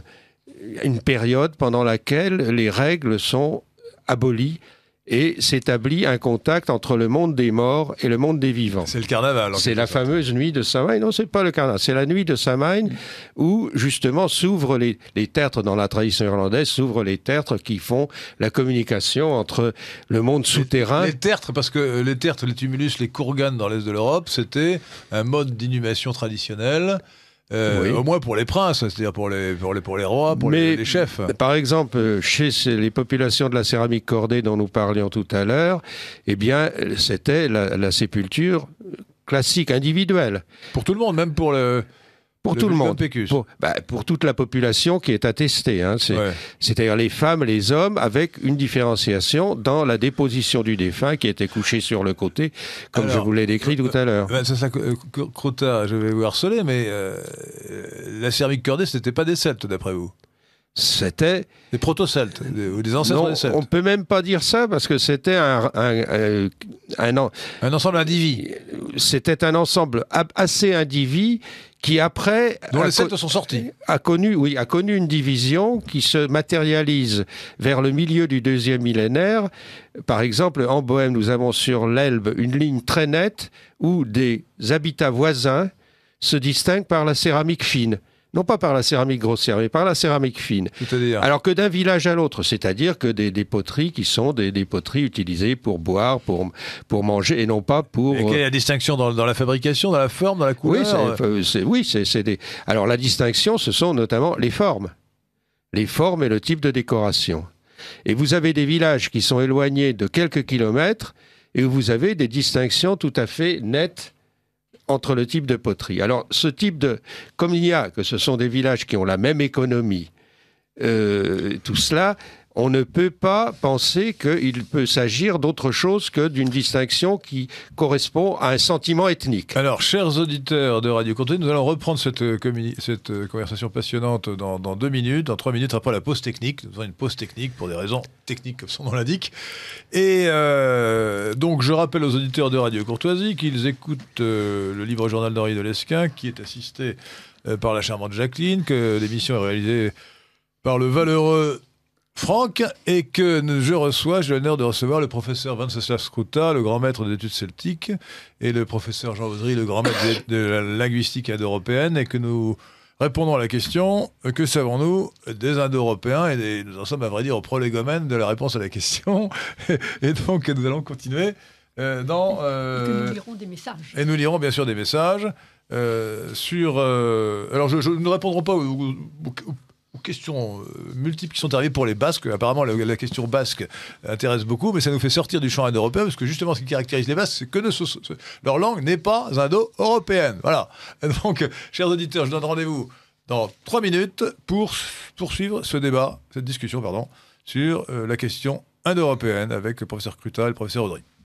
S2: une période pendant laquelle les règles sont abolies et s'établit un contact entre le monde des morts et le monde des vivants. C'est le carnaval. C'est la fameuse nuit de Samhain. Non, c'est pas le carnaval. C'est la nuit de Samhain où justement s'ouvrent les, tertres dans la tradition irlandaise, s'ouvrent les tertres qui font la communication entre le monde
S1: souterrain. Les, tertres, parce que euh, les tertres, les tumulus, les courganes dans l'est de l'Europe, c'était un mode d'inhumation traditionnel euh, au moins pour les princes, c'est-à-dire pour les, pour, les, pour les rois, pour les, chefs.
S2: Par exemple, chez les populations de la céramique cordée dont nous parlions tout à l'heure, eh bien, c'était la, la sépulture classique, individuelle. Pour tout le monde, même pour le pour tout le monde. Bah, pour, toute la population qui est attestée. Hein. C'est-à-dire les femmes, les hommes, avec une différenciation dans la déposition du défunt qui était couché sur le côté, comme je vous l'ai décrit tout à l'heure.
S1: Ben, ça, euh, Crota, je vais vous harceler, mais euh, la cervique cordée, ce n'était pas des Celtes, d'après vous c'était... Des proto-celtes, ou des ancêtres des celtes. On
S2: peut même pas dire ça, parce que c'était un un, euh, ensemble indivis. C'était un ensemble assez indivis qui après... Dont les Celtes sont sortis. A connu, oui, a connu une division qui se matérialise vers le milieu du deuxième millénaire. Par exemple, en Bohème, nous avons sur l'Elbe une ligne très nette où des habitats voisins se distinguent par la céramique fine non pas par la céramique grossière, mais par la céramique fine. Alors que d'un village à l'autre, c'est-à-dire que des, poteries qui sont des, poteries utilisées pour boire, pour, pour manger, et non pas pour... Et quelle
S1: la euh, distinction dans, la fabrication, dans la forme, dans la couleur
S2: euh Oui, c'est oui, des... Alors la distinction, ce sont notamment les formes. Les formes et le type de décoration. Et vous avez des villages qui sont éloignés de quelques kilomètres et vous avez des distinctions tout à fait nettes entre le type de poterie. Alors, ce type de. Comme il y a que ce sont des villages qui ont la même économie, euh, tout cela, on ne peut pas penser qu'il peut s'agir
S1: d'autre chose que d'une distinction qui correspond à un sentiment ethnique. Alors, chers auditeurs de Radio Courtoisie, nous allons reprendre cette, euh, euh, conversation passionnante dans, deux minutes, dans trois minutes après la pause technique. Nous avons une pause technique pour des raisons techniques, comme son nom l'indique. Et euh, donc, je rappelle aux auditeurs de Radio Courtoisie qu'ils écoutent le livre journal d'Henri de Lesquin, qui est assisté par la charmante Jacqueline, que l'émission est réalisée par le valeureux Franck et que je reçois, j'ai l'honneur de recevoir le professeur Venceslas Skruta, le grand maître d'études celtiques, et le professeur Jean Audry, le grand maître de la linguistique indo-européenne, et que nous répondons à la question que savons-nous des indo-européens Et nous en sommes, à vrai dire, au prolégomène de la réponse à la question. et donc, nous allons continuer euh, dans. et que nous euh, lirons des messages. Et nous lirons bien sûr des messages. Euh, sur. alors, je, ne répondrai pas questions euh, multiples qui sont arrivées pour les Basques. Apparemment, la, question basque intéresse beaucoup, mais ça nous fait sortir du champ indo-européen, parce que justement, ce qui caractérise les Basques, c'est que leur langue n'est pas indo-européenne. Voilà. Donc, chers auditeurs, je donne rendez-vous dans trois minutes pour poursuivre ce débat, cette discussion, pardon, sur euh, la question indo-européenne avec le professeur Cruta et le professeur Audry.